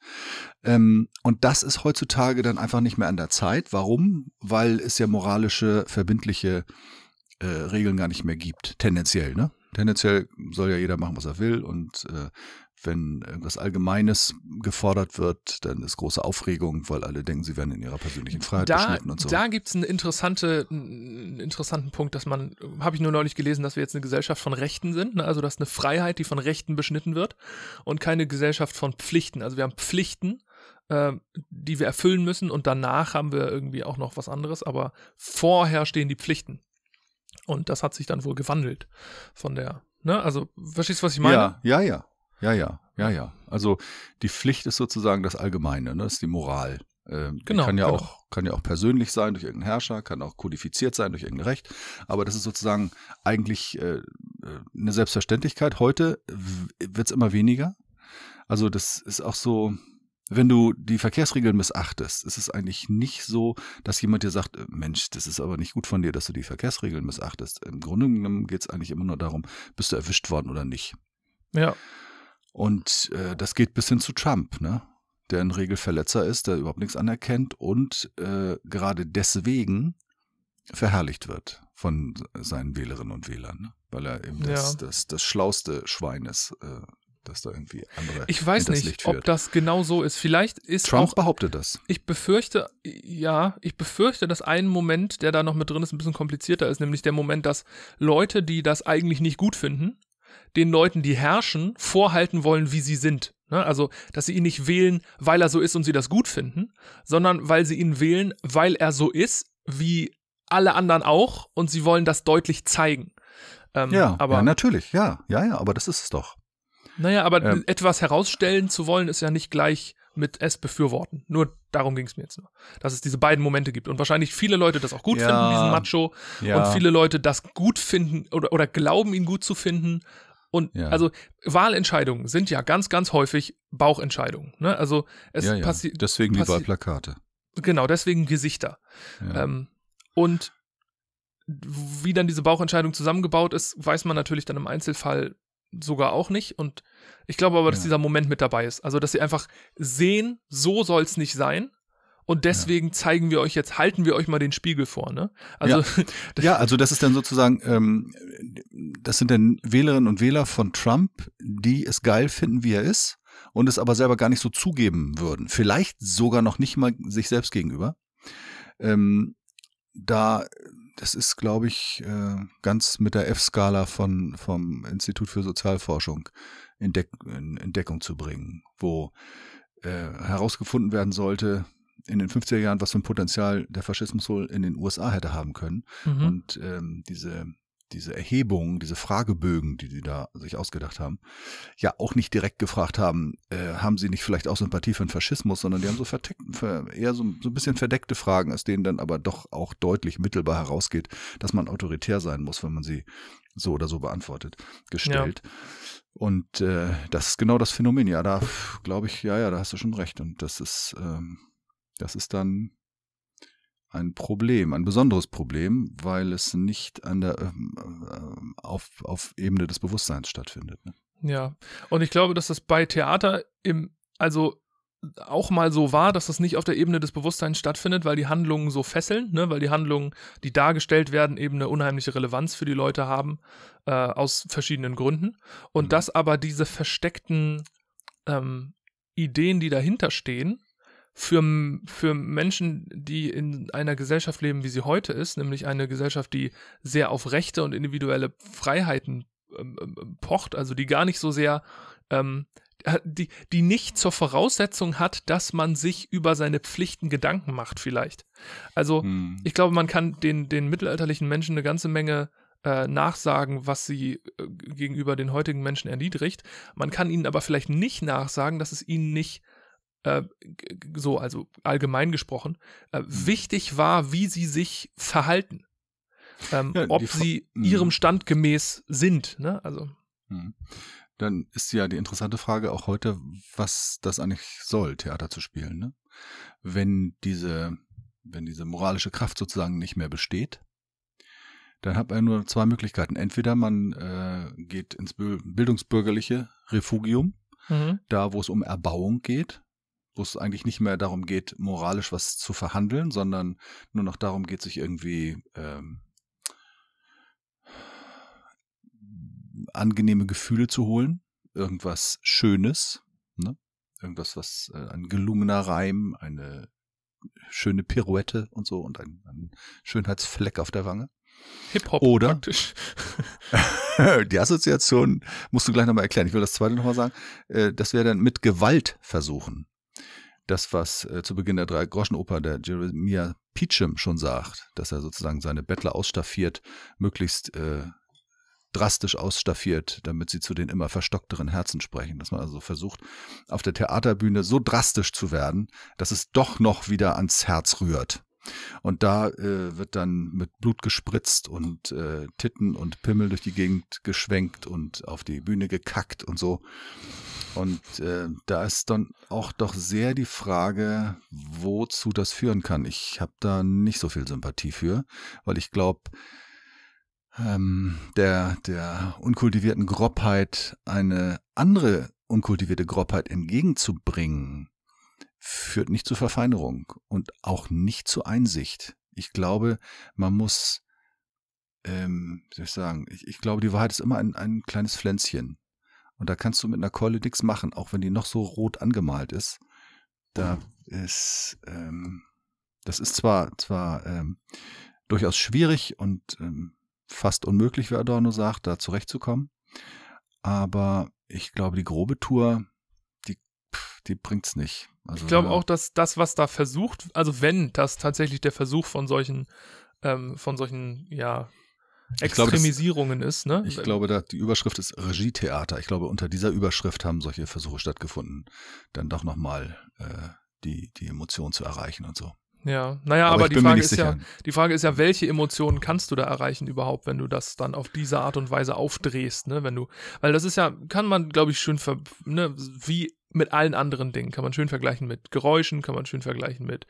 Speaker 1: Ähm, und das ist heutzutage dann einfach nicht mehr an der Zeit. Warum? Weil es ja moralische, verbindliche äh, Regeln gar nicht mehr gibt, tendenziell, ne? Tendenziell soll ja jeder machen, was er will und äh, wenn irgendwas Allgemeines gefordert wird, dann ist große Aufregung, weil alle denken, sie werden in ihrer persönlichen Freiheit da, beschnitten und so. Da
Speaker 2: gibt es einen, interessante, einen interessanten Punkt, dass man, habe ich nur neulich gelesen, dass wir jetzt eine Gesellschaft von Rechten sind, ne? also dass eine Freiheit, die von Rechten beschnitten wird und keine Gesellschaft von Pflichten. Also wir haben Pflichten, äh, die wir erfüllen müssen und danach haben wir irgendwie auch noch was anderes, aber vorher stehen die Pflichten. Und das hat sich dann wohl gewandelt von der, ne? also verstehst du, was ich meine? Ja,
Speaker 1: ja, ja. Ja, ja, ja, ja. Also die Pflicht ist sozusagen das Allgemeine, ne? das ist die Moral. Ähm, genau, kann ja genau. auch kann ja auch persönlich sein durch irgendeinen Herrscher, kann auch kodifiziert sein durch irgendein Recht, aber das ist sozusagen eigentlich äh, äh eine Selbstverständlichkeit. Heute wird es immer weniger. Also das ist auch so, wenn du die Verkehrsregeln missachtest, ist es eigentlich nicht so, dass jemand dir sagt, äh, Mensch, das ist aber nicht gut von dir, dass du die Verkehrsregeln missachtest. Im Grunde genommen geht es eigentlich immer nur darum, bist du erwischt worden oder nicht. Ja. Und äh, das geht bis hin zu Trump, ne? der ein Regelverletzer ist, der überhaupt nichts anerkennt und äh, gerade deswegen verherrlicht wird von seinen Wählerinnen und Wählern, ne? weil er eben das, ja. das, das schlauste Schwein ist, äh, das da irgendwie andere. Ich weiß nicht, ob
Speaker 2: das genau so ist. Vielleicht ist Trump auch, behauptet das. Ich befürchte, ja, ich befürchte, dass ein Moment, der da noch mit drin ist, ein bisschen komplizierter ist, nämlich der Moment, dass Leute, die das eigentlich nicht gut finden, den Leuten, die herrschen, vorhalten wollen, wie sie sind. Ne? Also, dass sie ihn nicht wählen, weil er so ist und sie das gut finden, sondern weil sie ihn wählen, weil er so ist, wie alle anderen auch, und sie wollen das deutlich zeigen.
Speaker 1: Ähm, ja, aber, ja, natürlich, ja, ja, ja, aber das ist es doch.
Speaker 2: Naja, aber ähm, etwas herausstellen zu wollen, ist ja nicht gleich mit es befürworten. Nur darum ging es mir jetzt nur, dass es diese beiden Momente gibt. Und wahrscheinlich viele Leute das auch gut ja, finden, diesen Macho, ja. und viele Leute das gut finden oder, oder glauben, ihn gut zu finden, und ja. also Wahlentscheidungen sind ja ganz, ganz häufig Bauchentscheidungen. Ne? Also es ja, ja. passiert. Deswegen die Wahlplakate. Genau, deswegen Gesichter. Ähm, und wie dann diese Bauchentscheidung zusammengebaut ist, weiß man natürlich dann im Einzelfall sogar auch nicht. Und ich glaube aber, dass dieser Moment mit dabei ist. Also, dass sie einfach sehen, so soll es nicht sein und deswegen ja. zeigen wir euch jetzt, halten wir euch mal den Spiegel vor, ne? Also
Speaker 1: ja, ja also das ist dann sozusagen, ähm, das sind dann Wählerinnen und Wähler von Trump, die es geil finden, wie er ist und es aber selber gar nicht so zugeben würden. Vielleicht sogar noch nicht mal sich selbst gegenüber. Ähm, da das ist, glaube ich, äh, ganz mit der F-Skala von, vom Institut für Sozialforschung in, Deck, in, Deckung zu bringen, wo äh, herausgefunden werden sollte, in den 50er Jahren, was für ein Potenzial der Faschismus wohl in den USA hätte haben können. Mhm. Und ähm, diese, diese Erhebungen, diese Fragebögen, die sie da sich ausgedacht haben, ja auch nicht direkt gefragt haben, äh, haben sie nicht vielleicht auch Sympathie für den Faschismus, sondern die haben so verteckt, eher so, so ein bisschen verdeckte Fragen, aus denen dann aber doch auch deutlich mittelbar herausgeht, dass man autoritär sein muss, wenn man sie so oder so beantwortet, gestellt. Ja. Und äh, das ist genau das Phänomen. Ja, da glaube ich, ja, ja, da hast du schon recht. Und das ist, ähm, das ist dann ein Problem, ein besonderes Problem, weil es nicht an der, ähm, äh, auf, auf Ebene des Bewusstseins stattfindet. Ne?
Speaker 2: Ja, und ich glaube, dass das bei Theater im, also auch mal so war, dass das nicht auf der Ebene des Bewusstseins stattfindet, weil die Handlungen so fesseln, ne? weil die Handlungen, die dargestellt werden, eben eine unheimliche Relevanz für die Leute haben, äh, aus verschiedenen Gründen. Und mhm. dass aber diese versteckten ähm, Ideen, die dahinter stehen, für, für Menschen, die in einer Gesellschaft leben, wie sie heute ist, nämlich eine Gesellschaft, die sehr auf Rechte und individuelle Freiheiten ähm, ähm, ähm, pocht, also die gar nicht so sehr, ähm, die, die nicht zur Voraussetzung hat, dass man sich über seine Pflichten Gedanken macht, vielleicht. Also, hm. ich glaube, man kann den, den mittelalterlichen Menschen eine ganze Menge äh, nachsagen, was sie äh, gegenüber den heutigen Menschen erniedrigt. Man kann ihnen aber vielleicht nicht nachsagen, dass es ihnen nicht äh, so, also allgemein gesprochen, äh, mhm. wichtig war, wie sie sich verhalten. Ähm, ja, ob sie mhm. ihrem Stand gemäß sind. Ne? Also.
Speaker 1: Mhm. Dann ist ja die interessante Frage auch heute, was das eigentlich soll, Theater zu spielen. Ne? Wenn diese, wenn diese moralische Kraft sozusagen nicht mehr besteht, dann hat man nur zwei Möglichkeiten. Entweder man äh, geht ins bildungsbürgerliche Refugium, mhm. da wo es um Erbauung geht, wo es eigentlich nicht mehr darum geht, moralisch was zu verhandeln, sondern nur noch darum geht, sich irgendwie ähm, angenehme Gefühle zu holen, irgendwas Schönes, ne? irgendwas, was äh, ein gelungener Reim, eine schöne Pirouette und so und ein, ein Schönheitsfleck auf der Wange. Hip-Hop Oder, praktisch. die Assoziation musst du gleich nochmal erklären. Ich will das zweite nochmal sagen. Äh, das wäre dann mit Gewalt versuchen das, was äh, zu Beginn der Drei-Groschen-Oper der Jeremiah Peachum schon sagt, dass er sozusagen seine Bettler ausstaffiert, möglichst äh, drastisch ausstaffiert, damit sie zu den immer verstockteren Herzen sprechen. Dass man also versucht, auf der Theaterbühne so drastisch zu werden, dass es doch noch wieder ans Herz rührt. Und da äh, wird dann mit Blut gespritzt und äh, Titten und Pimmel durch die Gegend geschwenkt und auf die Bühne gekackt und so. Und äh, da ist dann auch doch sehr die Frage, wozu das führen kann. Ich habe da nicht so viel Sympathie für, weil ich glaube, ähm, der, der unkultivierten Grobheit eine andere unkultivierte Grobheit entgegenzubringen, führt nicht zu Verfeinerung und auch nicht zu Einsicht. Ich glaube, man muss, ähm, wie soll ich sagen, ich, ich glaube, die Wahrheit ist immer ein, ein kleines Pflänzchen. Und da kannst du mit einer Keule nichts machen, auch wenn die noch so rot angemalt ist. Da oh. ist, ähm, das ist zwar, zwar ähm, durchaus schwierig und ähm, fast unmöglich, wie Adorno sagt, da zurechtzukommen. Aber ich glaube, die grobe Tour die bringt's nicht. Also, ich glaube
Speaker 2: auch, dass das, was da versucht, also wenn das tatsächlich der Versuch von solchen, ähm, von solchen, ja, Extremisierungen glaube, das, ist, ne? Ich glaube,
Speaker 1: da, die Überschrift ist Regietheater. Ich glaube, unter dieser Überschrift haben solche Versuche stattgefunden, dann doch nochmal äh, die, die Emotion zu erreichen und so. Ja, naja, aber, aber die, Frage ist sicher.
Speaker 2: ja, die Frage ist ja, welche Emotionen kannst du da erreichen überhaupt, wenn du das dann auf diese Art und Weise aufdrehst, ne? Wenn du, weil das ist ja, kann man, glaube ich, schön ver, ne, wie mit allen anderen Dingen. Kann man schön vergleichen mit Geräuschen, kann man schön vergleichen mit,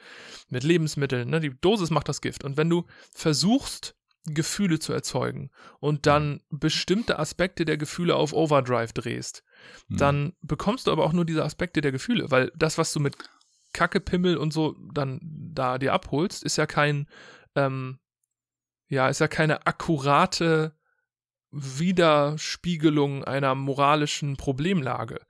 Speaker 2: mit Lebensmitteln. Ne? Die Dosis macht das Gift. Und wenn du versuchst, Gefühle zu erzeugen und dann mhm. bestimmte Aspekte der Gefühle auf Overdrive drehst, mhm. dann bekommst du aber auch nur diese Aspekte der Gefühle, weil das, was du mit Kacke, Pimmel und so dann da dir abholst, ist ja kein, ähm, ja, ist ja keine akkurate Widerspiegelung einer moralischen Problemlage,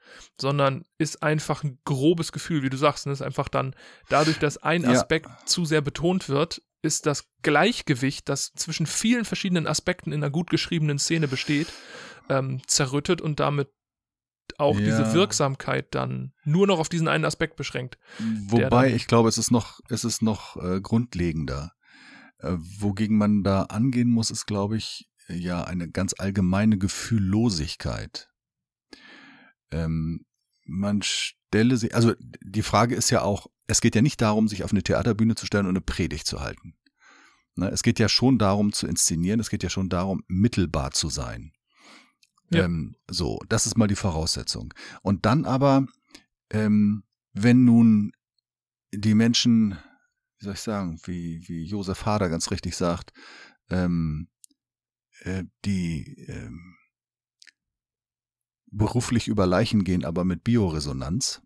Speaker 2: sondern ist einfach ein grobes Gefühl, wie du sagst, und ne? ist einfach dann dadurch, dass ein Aspekt ja. zu sehr betont wird, ist das Gleichgewicht, das zwischen vielen verschiedenen Aspekten in einer gut geschriebenen Szene besteht, ähm, zerrüttet und damit auch ja. diese Wirksamkeit dann nur noch auf diesen einen Aspekt beschränkt. Wobei ich
Speaker 1: glaube, es ist noch, es ist noch äh, grundlegender. Äh, wogegen man da angehen muss, ist, glaube ich, ja eine ganz allgemeine Gefühllosigkeit. Ähm, man stelle sich, also die Frage ist ja auch, es geht ja nicht darum, sich auf eine Theaterbühne zu stellen und eine Predigt zu halten. Ne, es geht ja schon darum zu inszenieren, es geht ja schon darum, mittelbar zu sein. Ja. Ähm, so, das ist mal die Voraussetzung. Und dann aber, ähm, wenn nun die Menschen, wie soll ich sagen, wie, wie Josef Hader ganz richtig sagt, ähm, äh, die äh, beruflich über Leichen gehen, aber mit Bioresonanz.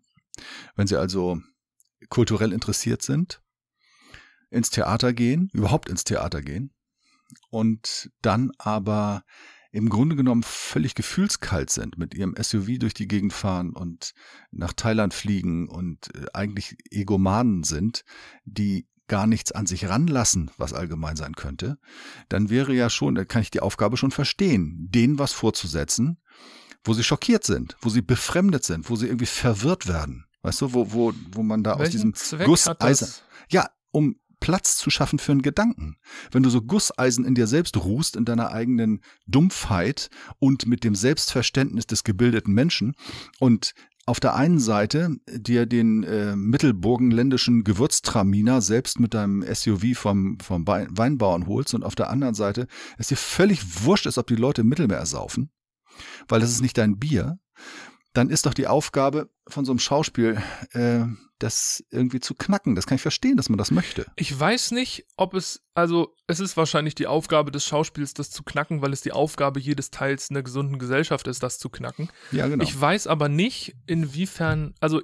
Speaker 1: Wenn Sie also kulturell interessiert sind, ins Theater gehen, überhaupt ins Theater gehen und dann aber im Grunde genommen völlig gefühlskalt sind, mit ihrem SUV durch die Gegend fahren und nach Thailand fliegen und äh, eigentlich Egomanen sind, die gar nichts an sich ranlassen, was allgemein sein könnte, dann wäre ja schon, da äh, kann ich die Aufgabe schon verstehen, denen was vorzusetzen, wo sie schockiert sind, wo sie befremdet sind, wo sie irgendwie verwirrt werden. Weißt du, wo, wo, wo man da Welchen aus diesem Zweck Gusseisen. Ja, um Platz zu schaffen für einen Gedanken. Wenn du so Gusseisen in dir selbst ruhst, in deiner eigenen Dumpfheit und mit dem Selbstverständnis des gebildeten Menschen und auf der einen Seite dir den äh, mittelburgenländischen Gewürztraminer selbst mit deinem SUV vom, vom Weinbauern holst und auf der anderen Seite es dir völlig wurscht ist, ob die Leute im Mittelmeer ersaufen, weil das ist nicht dein Bier dann ist doch die Aufgabe von so einem Schauspiel, äh, das irgendwie zu knacken. Das kann ich verstehen, dass man das möchte.
Speaker 2: Ich weiß nicht, ob es, also es ist wahrscheinlich die Aufgabe des Schauspiels, das zu knacken, weil es die Aufgabe jedes Teils einer gesunden Gesellschaft ist, das zu knacken. Ja, genau. Ich weiß aber nicht, inwiefern, also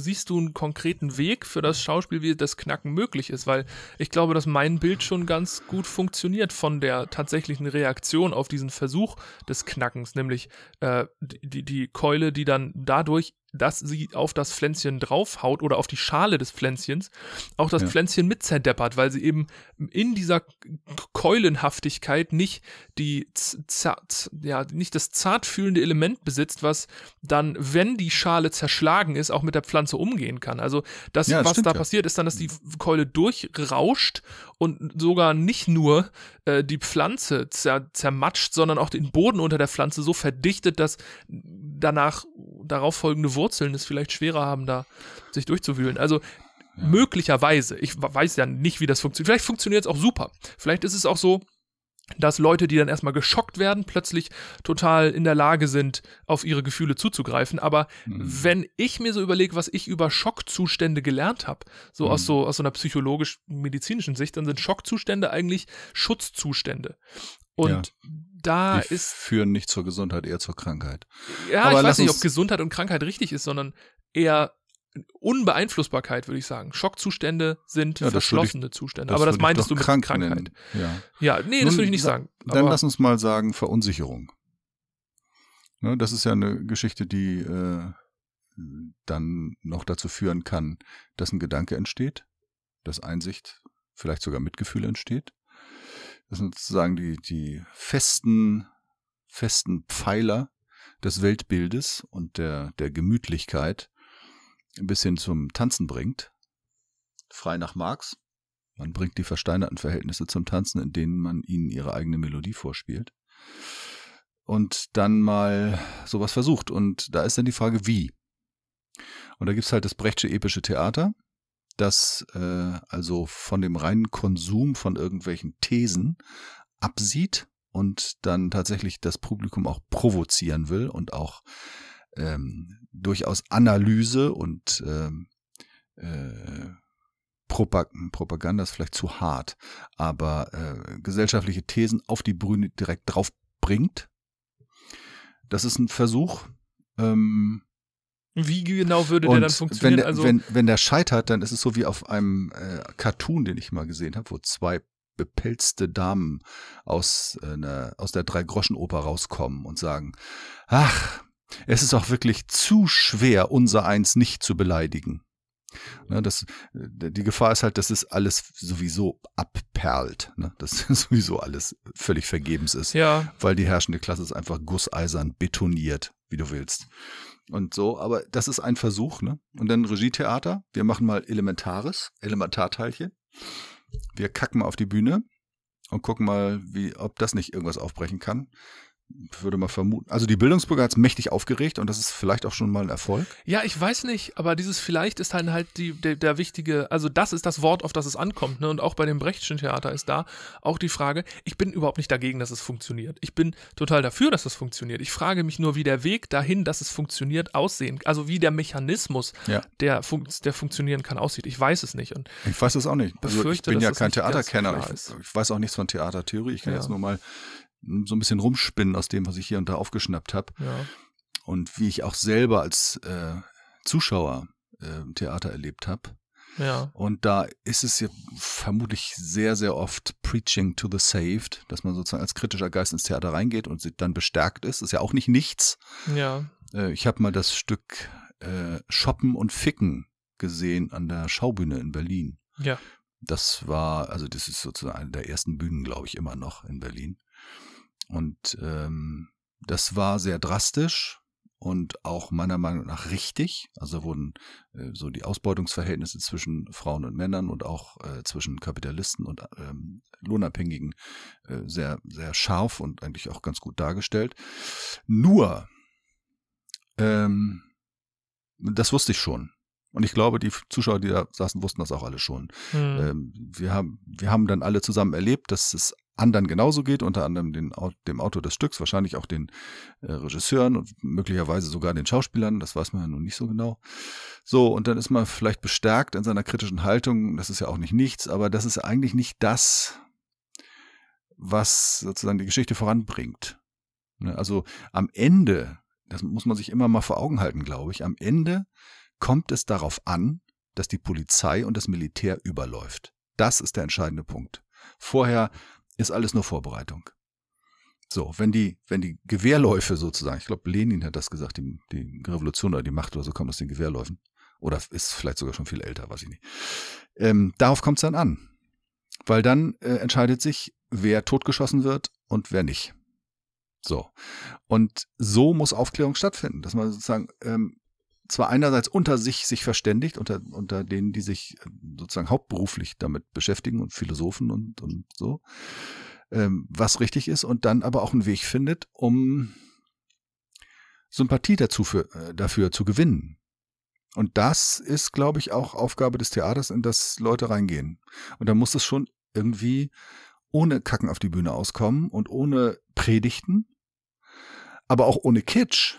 Speaker 2: siehst du einen konkreten Weg für das Schauspiel, wie das Knacken möglich ist? Weil ich glaube, dass mein Bild schon ganz gut funktioniert von der tatsächlichen Reaktion auf diesen Versuch des Knackens, nämlich äh, die, die Keule, die dann dadurch dass sie auf das Pflänzchen draufhaut oder auf die Schale des Pflänzchens auch das ja. Pflänzchen mit zerdeppert, weil sie eben in dieser Keulenhaftigkeit nicht die ja, nicht das zartfühlende Element besitzt, was dann, wenn die Schale zerschlagen ist, auch mit der Pflanze umgehen kann. Also das, ja, das was da ja. passiert, ist dann, dass die mhm. Keule durchrauscht und sogar nicht nur äh, die Pflanze zer zermatscht, sondern auch den Boden unter der Pflanze so verdichtet, dass danach darauf folgende Wurzeln es vielleicht schwerer haben, da sich durchzuwühlen. Also ja. möglicherweise, ich weiß ja nicht, wie das funktioniert. Vielleicht funktioniert es auch super. Vielleicht ist es auch so, dass Leute, die dann erstmal geschockt werden, plötzlich total in der Lage sind, auf ihre Gefühle zuzugreifen. Aber mhm. wenn ich mir so überlege, was ich über Schockzustände gelernt habe, so mhm. aus so aus so einer psychologisch-medizinischen Sicht, dann sind Schockzustände eigentlich Schutzzustände. Und ja. da die ist.
Speaker 1: Führen nicht zur Gesundheit, eher zur Krankheit. Ja, Aber ich weiß nicht, ob
Speaker 2: Gesundheit und Krankheit richtig ist, sondern eher Unbeeinflussbarkeit, würde ich sagen. Schockzustände sind ja, verschlossene ich, Zustände. Das aber das meintest du mit krank Krankheit. Ja. ja. nee, Nun, das würde ich nicht sagen. Dann lass
Speaker 1: uns mal sagen, Verunsicherung. Ne, das ist ja eine Geschichte, die äh, dann noch dazu führen kann, dass ein Gedanke entsteht, dass Einsicht, vielleicht sogar Mitgefühl entsteht. Das sind sozusagen die, die festen, festen Pfeiler des Weltbildes und der, der Gemütlichkeit, ein bisschen zum Tanzen bringt. Frei nach Marx. Man bringt die versteinerten Verhältnisse zum Tanzen, in denen man ihnen ihre eigene Melodie vorspielt. Und dann mal sowas versucht. Und da ist dann die Frage, wie? Und da gibt es halt das Brechtsche epische Theater, das äh, also von dem reinen Konsum von irgendwelchen Thesen absieht und dann tatsächlich das Publikum auch provozieren will und auch ähm, durchaus Analyse und ähm, äh, Propaganda ist vielleicht zu hart, aber äh, gesellschaftliche Thesen auf die Brüne direkt drauf bringt. Das ist ein Versuch. Ähm, wie genau würde der dann funktionieren? Wenn der, also wenn, wenn der scheitert, dann ist es so wie auf einem äh, Cartoon, den ich mal gesehen habe, wo zwei bepelzte Damen aus, äh, ne, aus der Drei-Groschen-Oper rauskommen und sagen, ach, es ist auch wirklich zu schwer, unser Eins nicht zu beleidigen. Ne, das, äh, die Gefahr ist halt, dass es alles sowieso abperlt, ne? dass sowieso alles völlig vergebens ist, ja. weil die herrschende Klasse ist einfach gusseisern betoniert, wie du willst. Und so, aber das ist ein Versuch. Ne? Und dann Regietheater, wir machen mal Elementares, Elementarteilchen. Wir kacken mal auf die Bühne und gucken mal, wie, ob das nicht irgendwas aufbrechen kann würde mal vermuten. Also die Bildungsbürger hat es mächtig aufgeregt und das ist vielleicht auch schon mal ein Erfolg.
Speaker 2: Ja, ich weiß nicht, aber dieses vielleicht ist dann halt die, der, der wichtige, also das ist das Wort, auf das es ankommt. Ne? Und auch bei dem Brechtschen Theater ist da auch die Frage, ich bin überhaupt nicht dagegen, dass es funktioniert. Ich bin total dafür, dass es funktioniert. Ich frage mich nur, wie der Weg dahin, dass es funktioniert, aussehen, also wie der Mechanismus, ja. der, fun der funktionieren kann, aussieht. Ich weiß es nicht. Und
Speaker 1: ich weiß es auch nicht. Also ich bin ja kein Theaterkenner. Ich, ich, weiß auch nichts von Theatertheorie. Ich kann ja. jetzt nur mal so ein bisschen rumspinnen aus dem, was ich hier und da aufgeschnappt habe. Ja. Und wie ich auch selber als äh, Zuschauer äh, Theater erlebt habe. Ja. Und da ist es ja vermutlich sehr, sehr oft Preaching to the Saved, dass man sozusagen als kritischer Geist ins Theater reingeht und dann bestärkt ist. Ist ja auch nicht nichts. Ja. Äh, ich habe mal das Stück äh, Shoppen und Ficken gesehen an der Schaubühne in Berlin. Ja. Das war, also das ist sozusagen eine der ersten Bühnen, glaube ich, immer noch in Berlin. Und ähm, das war sehr drastisch und auch meiner Meinung nach richtig. Also wurden äh, so die Ausbeutungsverhältnisse zwischen Frauen und Männern und auch äh, zwischen Kapitalisten und ähm, Lohnabhängigen äh, sehr, sehr scharf und eigentlich auch ganz gut dargestellt. Nur, ähm, das wusste ich schon. Und ich glaube, die Zuschauer, die da saßen, wussten das auch alle schon. Mhm. Ähm, wir, haben, wir haben dann alle zusammen erlebt, dass es anderen genauso geht, unter anderem den, dem Autor des Stücks, wahrscheinlich auch den äh, Regisseuren und möglicherweise sogar den Schauspielern, das weiß man ja nun nicht so genau. So, und dann ist man vielleicht bestärkt in seiner kritischen Haltung, das ist ja auch nicht nichts, aber das ist eigentlich nicht das, was sozusagen die Geschichte voranbringt. Ne, also am Ende, das muss man sich immer mal vor Augen halten, glaube ich, am Ende kommt es darauf an, dass die Polizei und das Militär überläuft. Das ist der entscheidende Punkt. Vorher ist alles nur Vorbereitung. So, wenn die, wenn die Gewehrläufe sozusagen, ich glaube, Lenin hat das gesagt, die, die Revolution oder die Macht oder so kommt aus den Gewehrläufen. Oder ist vielleicht sogar schon viel älter, weiß ich nicht. Ähm, darauf kommt es dann an. Weil dann äh, entscheidet sich, wer totgeschossen wird und wer nicht. So. Und so muss Aufklärung stattfinden, dass man sozusagen ähm, zwar einerseits unter sich sich verständigt, unter, unter denen, die sich äh, sozusagen hauptberuflich damit beschäftigen und Philosophen und, und so, ähm, was richtig ist, und dann aber auch einen Weg findet, um Sympathie dazu für, äh, dafür zu gewinnen. Und das ist, glaube ich, auch Aufgabe des Theaters, in das Leute reingehen. Und da muss es schon irgendwie ohne Kacken auf die Bühne auskommen und ohne Predigten, aber auch ohne Kitsch.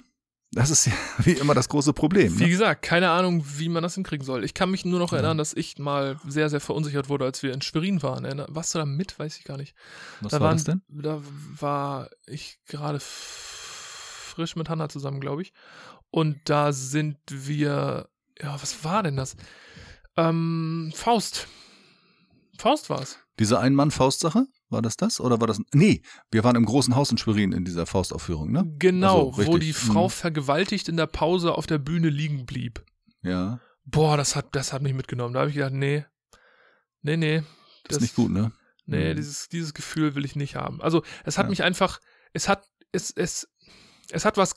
Speaker 1: Das ist ja wie immer das große Problem. Wie ne?
Speaker 2: gesagt, keine Ahnung, wie man das hinkriegen soll. Ich kann mich nur noch ja. erinnern, dass ich mal sehr, sehr verunsichert wurde, als wir in Schwerin waren. Warst du da mit? Weiß ich gar nicht. Was da war waren, das denn? Da war ich gerade frisch mit Hanna zusammen, glaube ich. Und da sind wir, ja, was war denn das? Ähm, Faust. Faust es.
Speaker 1: Diese Ein-Mann-Faust-Sache? War das das oder war das? Nee, wir waren im großen Haus in Schwerin in dieser Faustaufführung, ne? Genau, also, wo die hm. Frau
Speaker 2: vergewaltigt in der Pause auf der Bühne liegen blieb. Ja. Boah, das hat, das hat mich mitgenommen. Da habe ich gedacht, nee, nee, nee.
Speaker 1: Das, ist nicht gut, ne? Nee, mhm.
Speaker 2: dieses, dieses Gefühl will ich nicht haben. Also, es hat ja. mich einfach, es hat, es, es, es hat was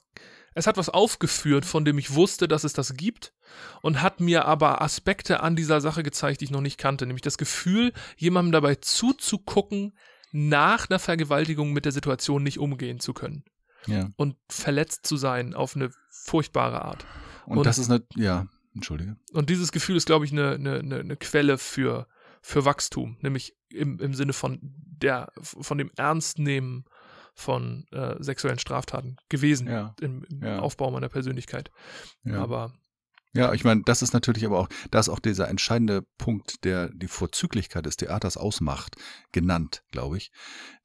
Speaker 2: es hat was aufgeführt, von dem ich wusste, dass es das gibt und hat mir aber Aspekte an dieser Sache gezeigt, die ich noch nicht kannte, nämlich das Gefühl, jemandem dabei zuzugucken, nach einer Vergewaltigung mit der Situation nicht umgehen zu können. Ja. Und verletzt zu sein auf eine furchtbare Art. Und, und das ist eine, ja, entschuldige. Und dieses Gefühl ist, glaube ich, eine, eine, eine Quelle für, für Wachstum, nämlich im, im Sinne von der, von dem Ernstnehmen von äh, sexuellen Straftaten gewesen ja. im, im ja. Aufbau meiner Persönlichkeit. Ja. Aber ja, ich
Speaker 1: meine, das ist natürlich aber auch, da ist auch dieser entscheidende Punkt, der die Vorzüglichkeit des Theaters ausmacht, genannt, glaube ich.